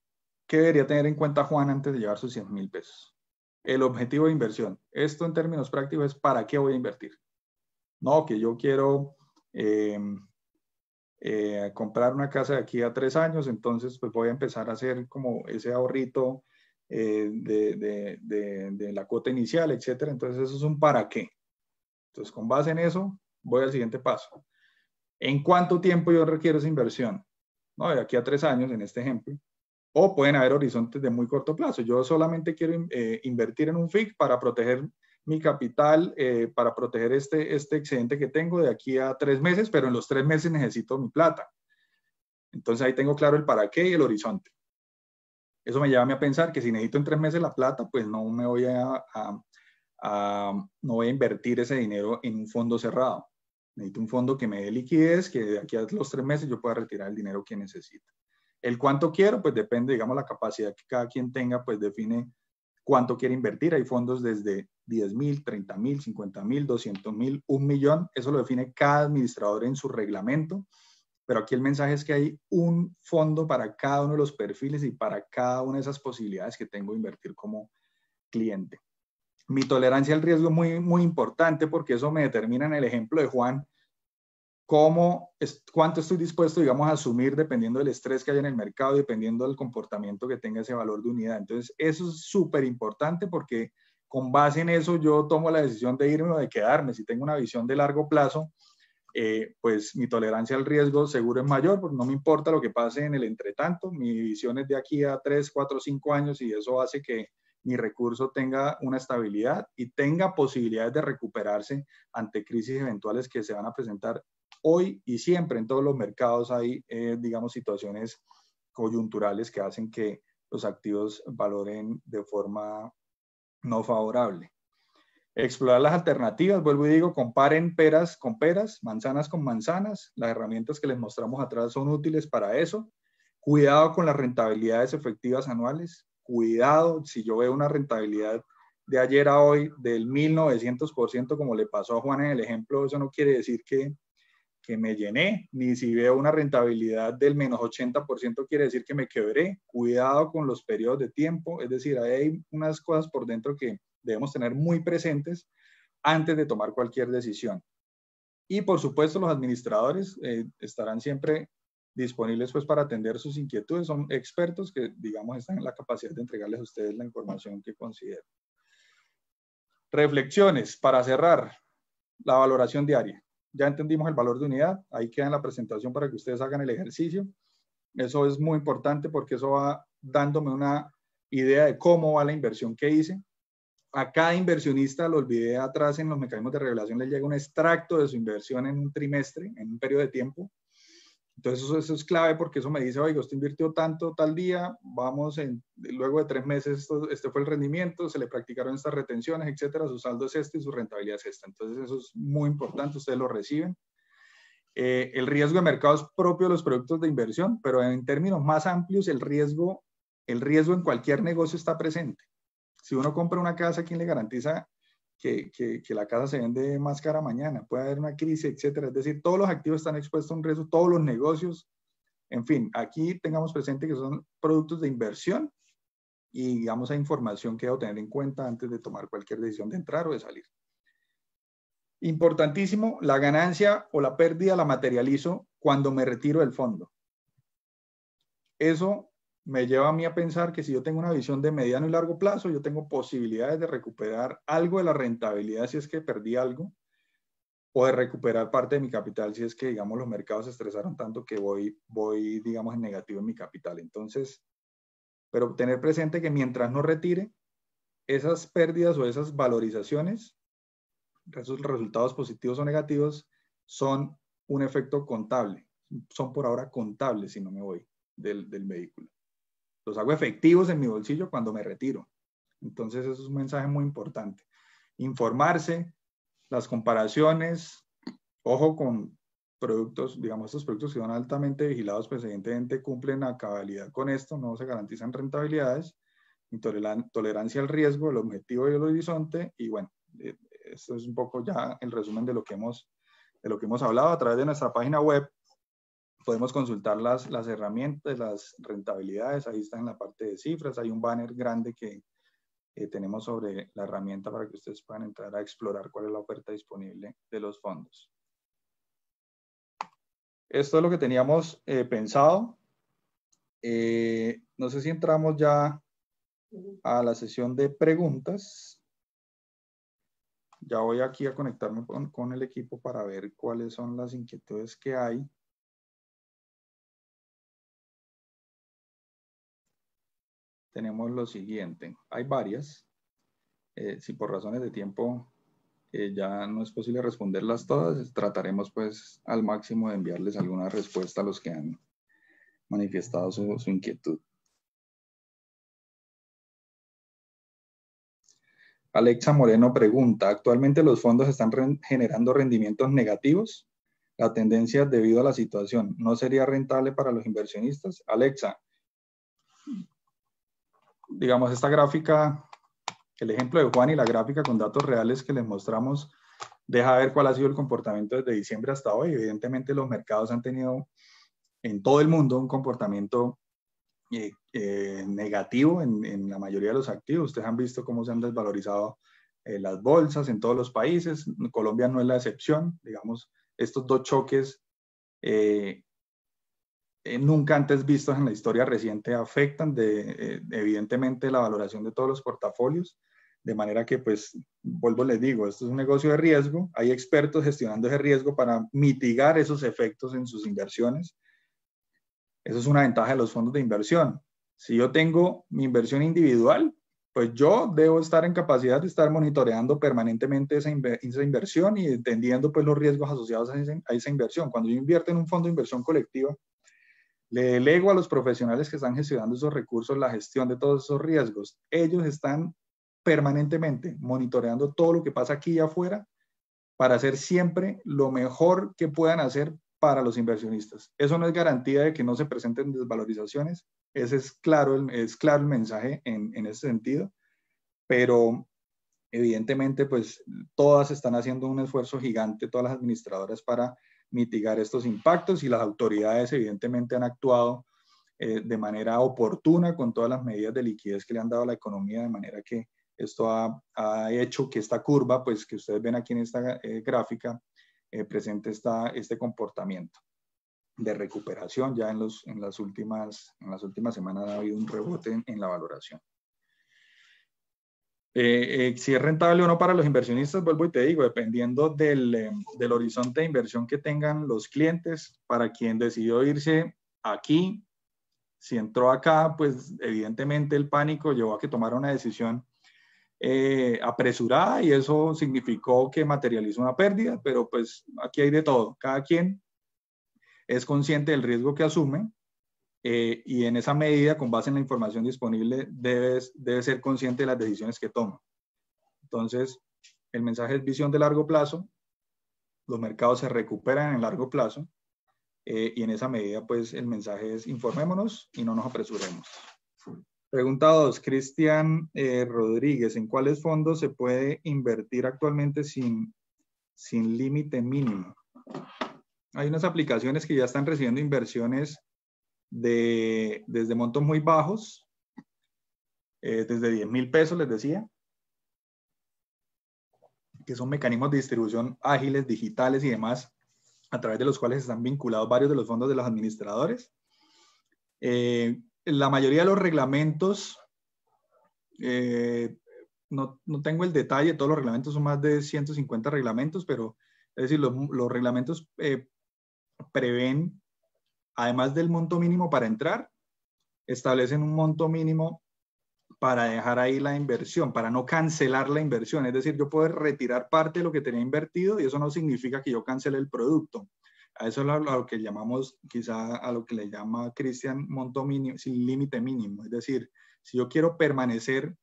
¿qué debería tener en cuenta Juan antes de llevar sus 100 mil pesos? El objetivo de inversión. Esto en términos prácticos es para qué voy a invertir. No, que yo quiero Em, eh, comprar una casa de aquí a tres años, entonces pues voy a empezar a hacer como ese ahorrito eh, de, la cuota inicial, etcétera. Entonces eso es un para qué. Entonces con base en eso voy al siguiente paso. ¿En cuánto tiempo yo requiero esa inversión? ¿No? De aquí a tres años en este ejemplo. O pueden haber horizontes de muy corto plazo. Yo solamente quiero eh, invertir en un FIC para proteger mi capital eh, para proteger este, este excedente que tengo de aquí a tres meses, pero en los tres meses necesito mi plata. Entonces ahí tengo claro el para qué y el horizonte. Eso me lleva a pensar que si necesito en tres meses la plata, pues no me voy a, no voy a invertir ese dinero en un fondo cerrado. Necesito un fondo que me dé liquidez, que de aquí a los tres meses yo pueda retirar el dinero que necesito. El cuánto quiero, pues depende, digamos, la capacidad que cada quien tenga, pues define cuánto quiere invertir. Hay fondos desde 10 mil, 30 mil, 50 mil, 200 mil, un millón. Eso lo define cada administrador en su reglamento. Pero aquí el mensaje es que hay un fondo para cada uno de los perfiles y para cada una de esas posibilidades que tengo de invertir como cliente. Mi tolerancia al riesgo es muy, muy importante porque eso me determina en el ejemplo de Juan, cómo, cuánto estoy dispuesto, digamos, a asumir dependiendo del estrés que haya en el mercado, dependiendo del comportamiento que tenga ese valor de unidad. Entonces, eso es súper importante porque con base en eso yo tomo la decisión de irme o de quedarme. Si tengo una visión de largo plazo, eh, pues mi tolerancia al riesgo seguro es mayor, porque no me importa lo que pase en el entretanto. Mi visión es de aquí a 3, 4, cinco años y eso hace que mi recurso tenga una estabilidad y tenga posibilidades de recuperarse ante crisis eventuales que se van a presentar hoy y siempre. En todos los mercados hay, eh, digamos, situaciones coyunturales que hacen que los activos valoren de forma no favorable. Explorar las alternativas, vuelvo y digo, comparen peras con peras, manzanas con manzanas. Las herramientas que les mostramos atrás son útiles para eso. Cuidado con las rentabilidades efectivas anuales. Cuidado si yo veo una rentabilidad de ayer a hoy del 1900%, como le pasó a Juan en el ejemplo, eso no quiere decir que, que me llené, ni si veo una rentabilidad del menos 80% quiere decir que me quebré. Cuidado con los periodos de tiempo, es decir, hay unas cosas por dentro que debemos tener muy presentes antes de tomar cualquier decisión. Y por supuesto los administradores eh, estarán siempre disponibles pues para atender sus inquietudes. Son expertos que, digamos, están en la capacidad de entregarles a ustedes la información que consideren. Reflexiones para cerrar la valoración diaria ya entendimos el valor de unidad, ahí queda en la presentación para que ustedes hagan el ejercicio. Eso es muy importante porque eso va dándome una idea de cómo va la inversión que hice. A cada inversionista, lo olvidé atrás en los mecanismos de revelación, le llega un extracto de su inversión en un trimestre, en un periodo de tiempo. Entonces eso, es clave porque eso me dice, oiga, usted invirtió tanto tal día, vamos, en, luego de tres meses este fue el rendimiento, se le practicaron estas retenciones, etcétera, su saldo es este y su rentabilidad es esta. Entonces eso es muy importante, ustedes lo reciben. Eh, el riesgo de mercado es propio de los productos de inversión, pero en términos más amplios, el riesgo, el riesgo en cualquier negocio está presente. Si uno compra una casa, ¿quién le garantiza que, la casa se vende más cara mañana, puede haber una crisis, etcétera. Es decir, todos los activos están expuestos a un riesgo, todos los negocios. En fin, aquí tengamos presente que son productos de inversión y digamos a información que debo tener en cuenta antes de tomar cualquier decisión de entrar o de salir. Importantísimo, la ganancia o la pérdida la materializo cuando me retiro del fondo. Eso me lleva a mí a pensar que si yo tengo una visión de mediano y largo plazo, yo tengo posibilidades de recuperar algo de la rentabilidad si es que perdí algo, o de recuperar parte de mi capital si es que, digamos, los mercados se estresaron tanto que voy, voy digamos, en negativo en mi capital. Entonces, pero tener presente que mientras no retire, esas pérdidas o esas valorizaciones, esos resultados positivos o negativos, son un efecto contable, son por ahora contables si no me voy del vehículo los hago efectivos en mi bolsillo cuando me retiro. Entonces, eso es un mensaje muy importante. Informarse, las comparaciones, ojo con productos, digamos, estos productos que son altamente vigilados, pues evidentemente cumplen a cabalidad con esto, no se garantizan rentabilidades, tolerancia al riesgo, el objetivo y el horizonte, y bueno, eh, esto es un poco ya el resumen de lo que hemos, de lo que hemos hablado a través de nuestra página web, podemos consultar las, herramientas, las rentabilidades, ahí están en la parte de cifras, hay un banner grande que eh, tenemos sobre la herramienta para que ustedes puedan entrar a explorar cuál es la oferta disponible de los fondos. Esto es lo que teníamos eh, pensado. Eh, no sé si entramos ya a la sesión de preguntas. Ya voy aquí a conectarme con, con el equipo para ver cuáles son las inquietudes que hay. tenemos lo siguiente. Hay varias. Eh, si por razones de tiempo eh, ya no es posible responderlas todas, trataremos pues al máximo de enviarles alguna respuesta a los que han manifestado su, inquietud. Alexa Moreno pregunta, ¿actualmente los fondos están generando rendimientos negativos? La tendencia debido a la situación, ¿no sería rentable para los inversionistas? Alexa, digamos, esta gráfica, el ejemplo de Juan y la gráfica con datos reales que les mostramos, deja ver cuál ha sido el comportamiento desde diciembre hasta hoy. Evidentemente los mercados han tenido en todo el mundo un comportamiento eh, eh, negativo en, la mayoría de los activos. Ustedes han visto cómo se han desvalorizado eh, las bolsas en todos los países. Colombia no es la excepción. Digamos, estos dos choques eh, nunca antes vistos en la historia reciente afectan de, eh, evidentemente la valoración de todos los portafolios. De manera que, pues, vuelvo, les digo, esto es un negocio de riesgo. Hay expertos gestionando ese riesgo para mitigar esos efectos en sus inversiones. Eso es una ventaja de los fondos de inversión. Si yo tengo mi inversión individual, pues yo debo estar en capacidad de estar monitoreando permanentemente esa, inversión y entendiendo pues los riesgos asociados a esa inversión. Cuando yo invierto en un fondo de inversión colectiva, le delego a los profesionales que están gestionando esos recursos la gestión de todos esos riesgos. Ellos están permanentemente monitoreando todo lo que pasa aquí y afuera para hacer siempre lo mejor que puedan hacer para los inversionistas. Eso no es garantía de que no se presenten desvalorizaciones. Ese es claro, es claro el mensaje en, en ese sentido. Pero evidentemente, pues todas están haciendo un esfuerzo gigante, todas las administradoras, para mitigar estos impactos y las autoridades evidentemente han actuado eh, de manera oportuna con todas las medidas de liquidez que le han dado a la economía, de manera que esto ha, hecho que esta curva, pues que ustedes ven aquí en esta eh, gráfica, eh, presente está este comportamiento de recuperación. Ya en, los, en, las últimas, en las últimas semanas ha habido un rebote en la valoración. Eh, eh, si es rentable o no para los inversionistas, vuelvo y te digo, dependiendo eh, del, horizonte de inversión que tengan los clientes, para quien decidió irse aquí, si entró acá, pues evidentemente el pánico llevó a que tomara una decisión apresurada y eso significó que materializó una pérdida, pero pues aquí hay de todo. Cada quien es consciente del riesgo que asume eh, y en esa medida, con base en la información disponible, debes, ser consciente de las decisiones que toma. Entonces, el mensaje es visión de largo plazo, los mercados se recuperan en largo plazo, eh, y en esa medida, pues, el mensaje es informémonos y no nos apresuremos. Pregunta 2. Cristian eh, Rodríguez, ¿en cuáles fondos se puede invertir actualmente sin, sin límite mínimo? Hay unas aplicaciones que ya están recibiendo inversiones de, desde montos muy bajos, eh, desde 10 mil pesos, les decía, que son mecanismos de distribución ágiles, digitales y demás, a través de los cuales están vinculados varios de los fondos de los administradores. Eh, la mayoría de los reglamentos, eh, no, tengo el detalle, todos los reglamentos son más de 150 reglamentos, pero es decir, los, reglamentos prevén además del monto mínimo para entrar, establecen un monto mínimo para dejar ahí la inversión, para no cancelar la inversión. Es decir, yo puedo retirar parte de lo que tenía invertido y eso no significa que yo cancele el producto. A eso es lo que llamamos, quizá a lo que le llama Cristian monto mínimo, sin límite mínimo. Es decir, si yo quiero permanecer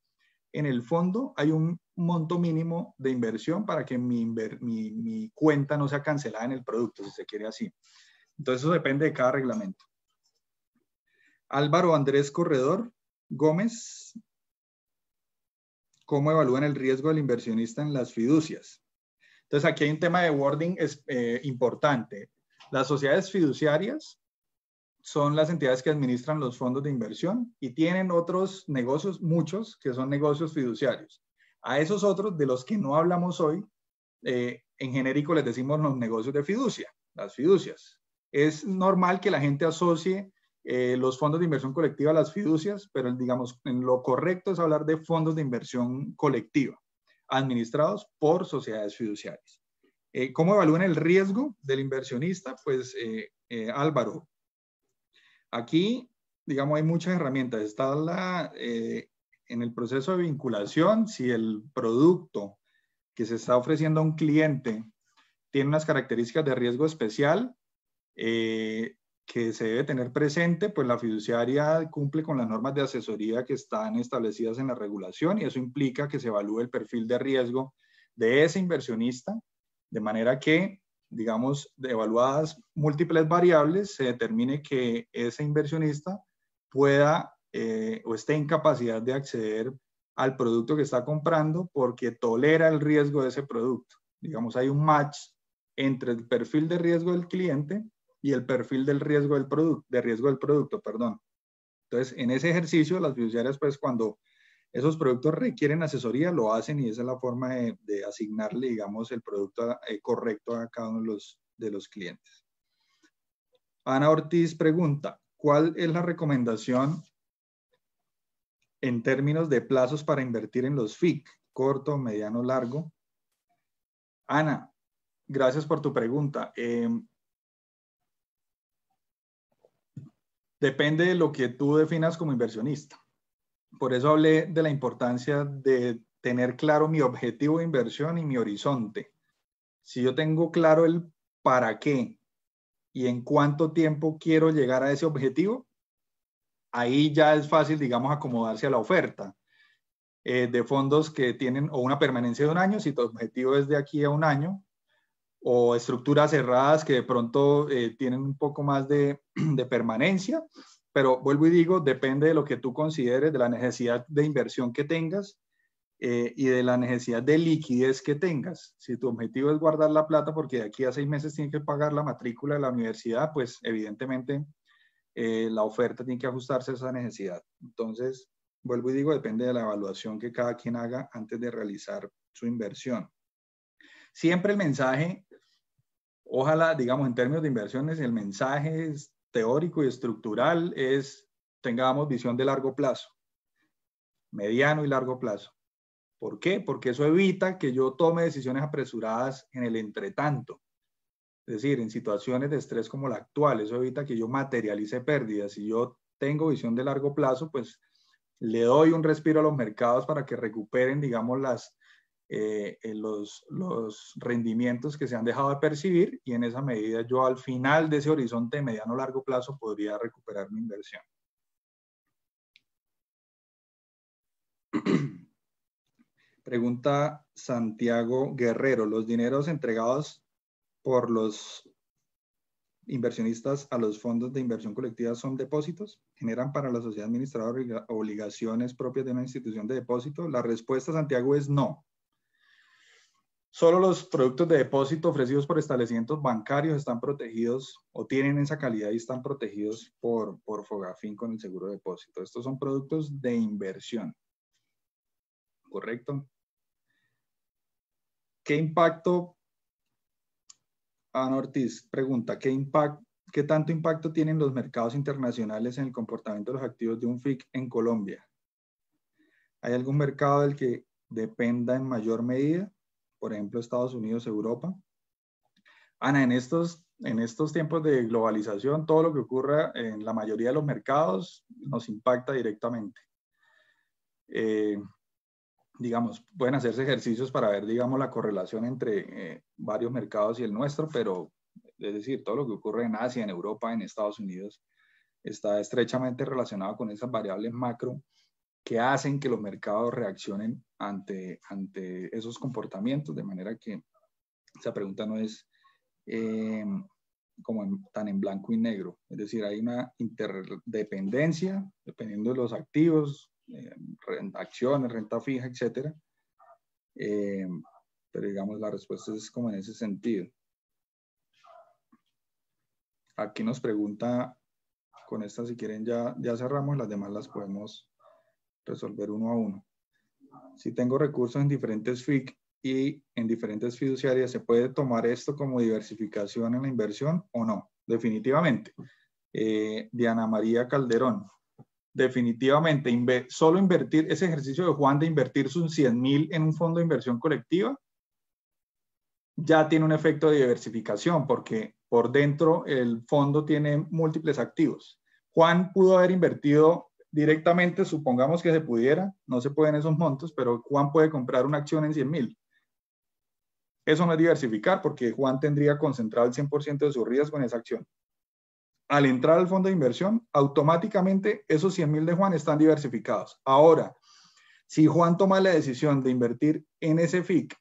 en el fondo, hay un monto mínimo de inversión para que mi, mi, mi cuenta no sea cancelada en el producto, si se quiere así. Entonces eso depende de cada reglamento. Álvaro Andrés Corredor Gómez, ¿cómo evalúan el riesgo del inversionista en las fiducias? Entonces aquí hay un tema de wording es, eh, importante. Las sociedades fiduciarias son las entidades que administran los fondos de inversión y tienen otros negocios, muchos, que son negocios fiduciarios. A esos otros, de los que no hablamos hoy, eh, en genérico les decimos los negocios de fiducia, las fiducias. Es normal que la gente asocie eh, los fondos de inversión colectiva a las fiducias, pero digamos, en lo correcto es hablar de fondos de inversión colectiva, administrados por sociedades fiduciarias. Eh, ¿Cómo evalúan el riesgo del inversionista? Pues eh, Álvaro, aquí, digamos, hay muchas herramientas. Está en el proceso de vinculación, si el producto que se está ofreciendo a un cliente tiene unas características de riesgo especial, eh, que se debe tener presente, pues la fiduciaria cumple con las normas de asesoría que están establecidas en la regulación y eso implica que se evalúe el perfil de riesgo de ese inversionista, de manera que, digamos, evaluadas múltiples variables, se determine que ese inversionista pueda eh, o esté en capacidad de acceder al producto que está comprando porque tolera el riesgo de ese producto. Digamos, hay un match entre el perfil de riesgo del cliente y el perfil del riesgo del producto, de riesgo del producto, perdón. Entonces, en ese ejercicio, las fiduciarias, pues cuando esos productos requieren asesoría, lo hacen y esa es la forma de, asignarle, digamos, el producto eh, correcto a cada uno de los, de los clientes. Ana Ortiz pregunta, ¿cuál es la recomendación en términos de plazos para invertir en los FIC, corto, mediano, largo? Ana, gracias por tu pregunta. Em, Depende de lo que tú definas como inversionista. Por eso hablé de la importancia de tener claro mi objetivo de inversión y mi horizonte. Si yo tengo claro el para qué y en cuánto tiempo quiero llegar a ese objetivo, ahí ya es fácil, digamos, acomodarse a la oferta eh, de fondos que tienen o una permanencia de un año, si tu objetivo es de aquí a un año, o estructuras cerradas que de pronto eh, tienen un poco más de, permanencia, pero vuelvo y digo, depende de lo que tú consideres, de la necesidad de inversión que tengas eh, y de la necesidad de liquidez que tengas. Si tu objetivo es guardar la plata porque de aquí a seis meses tienes que pagar la matrícula de la universidad, pues evidentemente eh, la oferta tiene que ajustarse a esa necesidad. Entonces, vuelvo y digo, depende de la evaluación que cada quien haga antes de realizar su inversión. Siempre el mensaje Ojalá, digamos, en términos de inversiones, el mensaje teórico y estructural es tengamos visión de largo plazo, mediano y largo plazo. ¿Por qué? Porque eso evita que yo tome decisiones apresuradas en el entretanto. Es decir, en situaciones de estrés como la actual, eso evita que yo materialice pérdidas. Si yo tengo visión de largo plazo, pues le doy un respiro a los mercados para que recuperen, digamos, las eh, los, rendimientos que se han dejado de percibir y en esa medida yo al final de ese horizonte de mediano largo plazo podría recuperar mi inversión. Pregunta Santiago Guerrero, ¿los dineros entregados por los inversionistas a los fondos de inversión colectiva son depósitos? ¿Generan para la sociedad administradora obligaciones propias de una institución de depósito? La respuesta, Santiago, es no. Solo los productos de depósito ofrecidos por establecimientos bancarios están protegidos o tienen esa calidad y están protegidos por, por Fogafín con el seguro de depósito. Estos son productos de inversión. ¿Correcto? ¿Qué impacto? Ana Ortiz pregunta, ¿qué, impacto, ¿qué tanto impacto tienen los mercados internacionales en el comportamiento de los activos de un FIC en Colombia? ¿Hay algún mercado del que dependa en mayor medida? por ejemplo, Estados Unidos, Europa. Ana, en estos, en estos tiempos de globalización, todo lo que ocurra en la mayoría de los mercados nos impacta directamente. Eh, digamos, pueden hacerse ejercicios para ver, digamos, la correlación entre eh, varios mercados y el nuestro, pero es decir, todo lo que ocurre en Asia, en Europa, en Estados Unidos, está estrechamente relacionado con esas variables macro que hacen que los mercados reaccionen ante, ante esos comportamientos, de manera que esa pregunta no es eh, como tan en blanco y negro. Es decir, hay una interdependencia dependiendo de los activos, eh, acciones, renta fija, etc. Eh, pero digamos, la respuesta es como en ese sentido. Aquí nos pregunta, con esta si quieren ya, ya cerramos, las demás las podemos resolver uno a uno. Si tengo recursos en diferentes FIC y en diferentes fiduciarias, ¿se puede tomar esto como diversificación en la inversión o no? Definitivamente. Eh, Diana María Calderón, definitivamente, solo invertir, ese ejercicio de Juan de invertir sus 100 mil en un fondo de inversión colectiva, ya tiene un efecto de diversificación porque por dentro el fondo tiene múltiples activos. Juan pudo haber invertido directamente, supongamos que se pudiera, no se pueden esos montos, pero Juan puede comprar una acción en 100 mil. Eso no es diversificar porque Juan tendría concentrado el 100% de su riesgo en esa acción. Al entrar al fondo de inversión, automáticamente esos 100 mil de Juan están diversificados. Ahora, si Juan toma la decisión de invertir en ese FIC,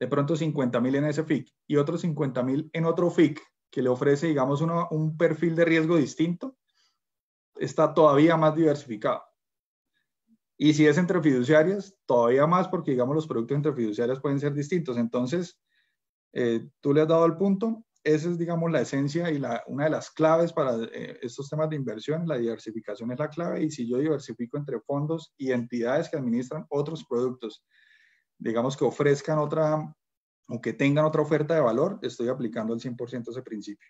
de pronto 50 mil en ese FIC y otros 50 mil en otro FIC que le ofrece, digamos, un perfil de riesgo distinto, está todavía más diversificado. Y si es entre fiduciarias, todavía más porque, digamos, los productos entre fiduciarias pueden ser distintos. Entonces, eh, tú le has dado el punto. Esa es, digamos, la esencia y la, una de las claves para eh, estos temas de inversión. La diversificación es la clave. Y si yo diversifico entre fondos y entidades que administran otros productos, digamos, que ofrezcan otra o que tengan otra oferta de valor, estoy aplicando el 100% ese principio.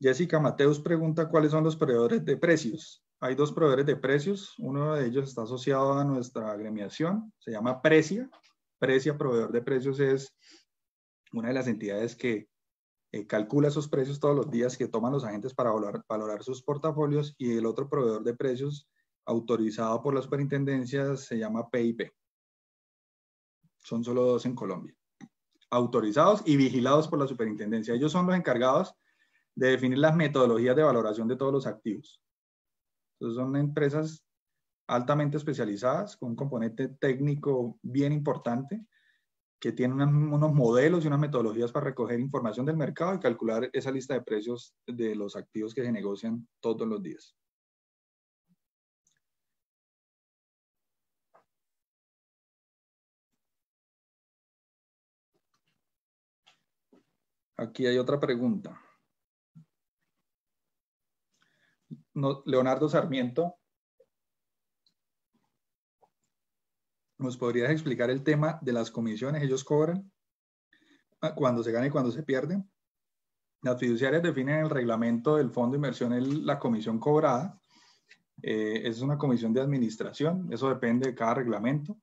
Jessica Mateus pregunta cuáles son los proveedores de precios. Hay dos proveedores de precios. Uno de ellos está asociado a nuestra agremiación. Se llama Precia. Precia, proveedor de precios, es una de las entidades que eh, calcula esos precios todos los días que toman los agentes para valorar, valorar sus portafolios. Y el otro proveedor de precios autorizado por la superintendencia se llama PIP. Son solo dos en Colombia. Autorizados y vigilados por la superintendencia. Ellos son los encargados de definir las metodologías de valoración de todos los activos. Entonces son empresas altamente especializadas, con un componente técnico bien importante, que tienen unos modelos y unas metodologías para recoger información del mercado y calcular esa lista de precios de los activos que se negocian todos los días. Aquí hay otra pregunta. Leonardo Sarmiento, ¿nos podrías explicar el tema de las comisiones? ¿Ellos cobran ah, cuando se gana y cuando se pierde? Las fiduciarias definen el reglamento del fondo de inversión en la comisión cobrada. Eh, es una comisión de administración, eso depende de cada reglamento.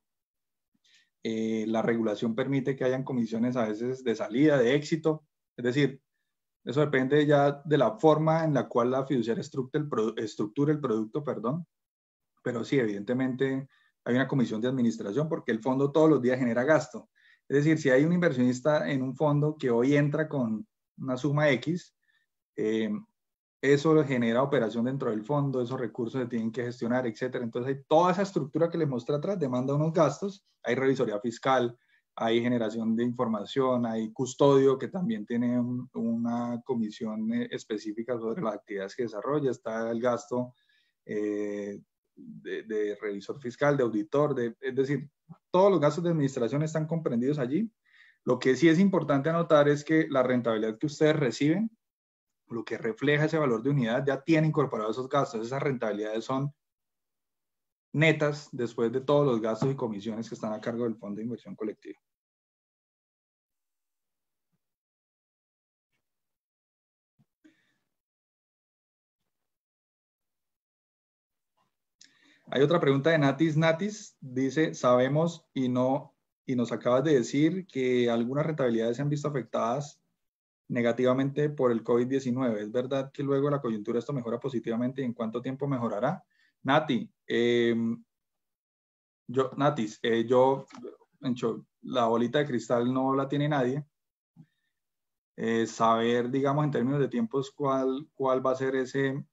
Eh, la regulación permite que hayan comisiones a veces de salida, de éxito, es decir, eso depende ya de la forma en la cual la fiduciaria estructura el, producto, perdón. Pero sí, evidentemente hay una comisión de administración porque el fondo todos los días genera gasto. Es decir, si hay un inversionista en un fondo que hoy entra con una suma X, eh, eso genera operación dentro del fondo, esos recursos se tienen que gestionar, etcétera. Entonces, hay toda esa estructura que le muestra atrás demanda unos gastos, hay revisoría fiscal, hay generación de información, hay custodio que también tiene una comisión eh, específica sobre las actividades que desarrolla, está el gasto eh, de, revisor fiscal, de auditor, es decir, todos los gastos de administración están comprendidos allí. Lo que sí es importante anotar es que la rentabilidad que ustedes reciben, lo que refleja ese valor de unidad, ya tiene incorporado esos gastos. Esas rentabilidades son netas después de todos los gastos y comisiones que están a cargo del Fondo de Inversión Colectiva. Hay otra pregunta de Natis. Natis dice, sabemos y no, y nos acabas de decir que algunas rentabilidades se han visto afectadas negativamente por el COVID-19. ¿Es verdad que luego la coyuntura esto mejora positivamente y en cuánto tiempo mejorará? Nati, em, yo, Natis, eh, yo, la bolita de cristal no la tiene nadie. Eh, saber, digamos, en términos de tiempos, cuál, cuál va a ser ese.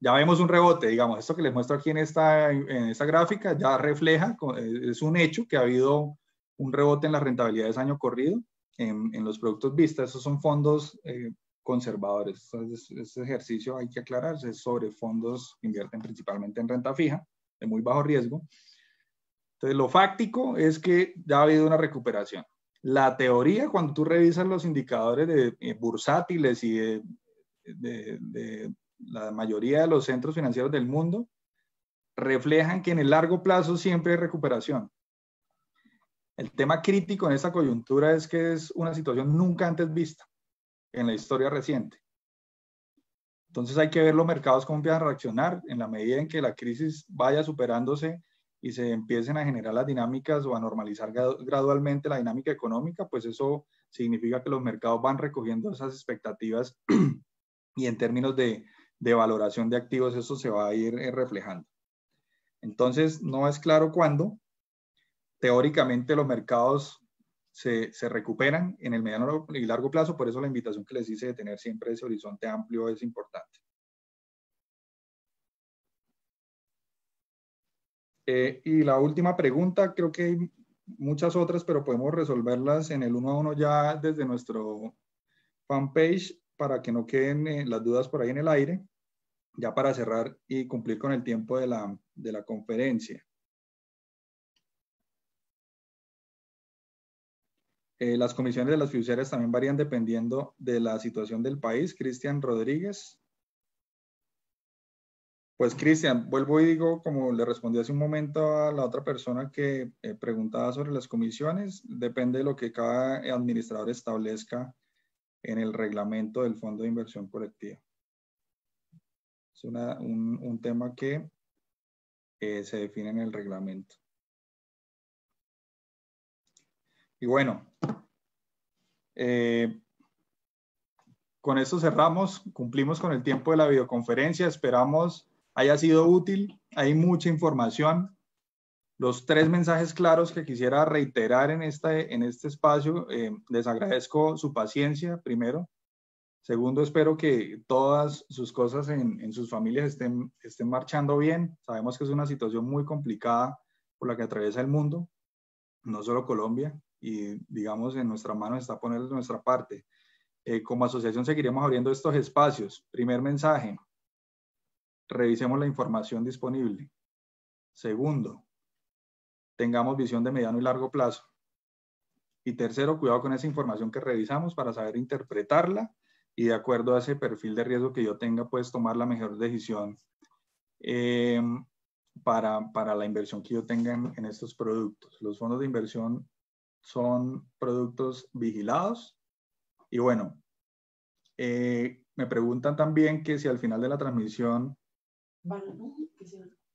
Ya vemos un rebote, digamos, esto que les muestro aquí en esta, en esta gráfica ya refleja, eh, es un hecho que ha habido un rebote en la rentabilidad de ese año corrido en, los productos Vista. Esos son fondos conservadores. Entonces, este ejercicio hay que aclararse sobre fondos que invierten principalmente en renta fija, de muy bajo riesgo. Entonces, lo fáctico es que ya ha habido una recuperación. La teoría, cuando tú revisas los indicadores de eh, bursátiles y de, de la mayoría de los centros financieros del mundo, reflejan que en el largo plazo siempre hay recuperación. El tema crítico en esta coyuntura es que es una situación nunca antes vista en la historia reciente. Entonces hay que ver los mercados cómo empiezan a reaccionar en la medida en que la crisis vaya superándose y se empiecen a generar las dinámicas o a normalizar gradualmente la dinámica económica, pues eso significa que los mercados van recogiendo esas expectativas y en términos de, de valoración de activos eso se va a ir eh, reflejando. Entonces no es claro cuándo. Teóricamente los mercados se, recuperan en el mediano y largo plazo, por eso la invitación que les hice de tener siempre ese horizonte amplio es importante. Eh, y la última pregunta, creo que hay muchas otras, pero podemos resolverlas en el uno a uno ya desde nuestro fanpage para que no queden eh, las dudas por ahí en el aire, ya para cerrar y cumplir con el tiempo de la conferencia. Eh, las comisiones de las fiduciarias también varían dependiendo de la situación del país. Cristian Rodríguez. Pues Cristian, vuelvo y digo, como le respondí hace un momento a la otra persona que eh, preguntaba sobre las comisiones, depende de lo que cada administrador establezca en el reglamento del Fondo de Inversión Colectiva. Es un, tema que eh, se define en el reglamento. Y bueno, eh, con esto cerramos, cumplimos con el tiempo de la videoconferencia, esperamos haya sido útil, hay mucha información. Los tres mensajes claros que quisiera reiterar en este, en este espacio, eh, les agradezco su paciencia, primero. Segundo, espero que todas sus cosas en, sus familias estén, estén marchando bien. Sabemos que es una situación muy complicada por la que atraviesa el mundo, no solo Colombia, y digamos en nuestra mano está poner nuestra parte. Eh, como asociación seguiremos abriendo estos espacios. Primer mensaje, revisemos la información disponible. Segundo, tengamos visión de mediano y largo plazo. Y tercero, cuidado con esa información que revisamos para saber interpretarla y de acuerdo a ese perfil de riesgo que yo tenga, pues tomar la mejor decisión eh, para, la inversión que yo tenga en, estos productos. Los fondos de inversión son productos vigilados. Y bueno, eh, me preguntan también que si al final de la transmisión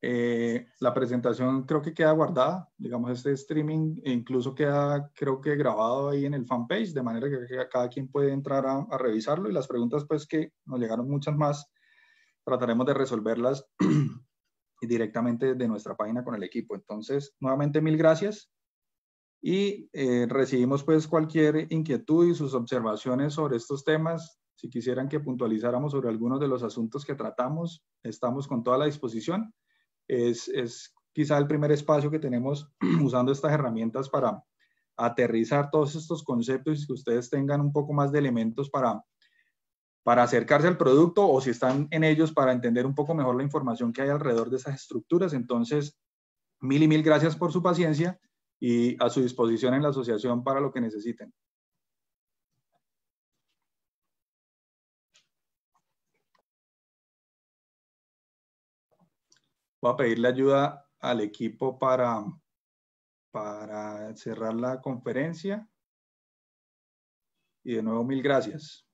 eh, la presentación creo que queda guardada, digamos este streaming incluso queda creo que grabado ahí en el fanpage, de manera que cada quien puede entrar a revisarlo y las preguntas pues que nos llegaron muchas más, trataremos de resolverlas directamente de nuestra página con el equipo. Entonces, nuevamente mil gracias y eh, recibimos pues cualquier inquietud y sus observaciones sobre estos temas. Si quisieran que puntualizáramos sobre algunos de los asuntos que tratamos, estamos con toda la disposición. Es, es quizá el primer espacio que tenemos usando estas herramientas para aterrizar todos estos conceptos y que ustedes tengan un poco más de elementos para, para acercarse al producto o si están en ellos para entender un poco mejor la información que hay alrededor de esas estructuras. Entonces, mil y mil gracias por su paciencia y a su disposición en la asociación para lo que necesiten. Voy a pedirle ayuda al equipo para, para cerrar la conferencia. Y de nuevo, mil gracias.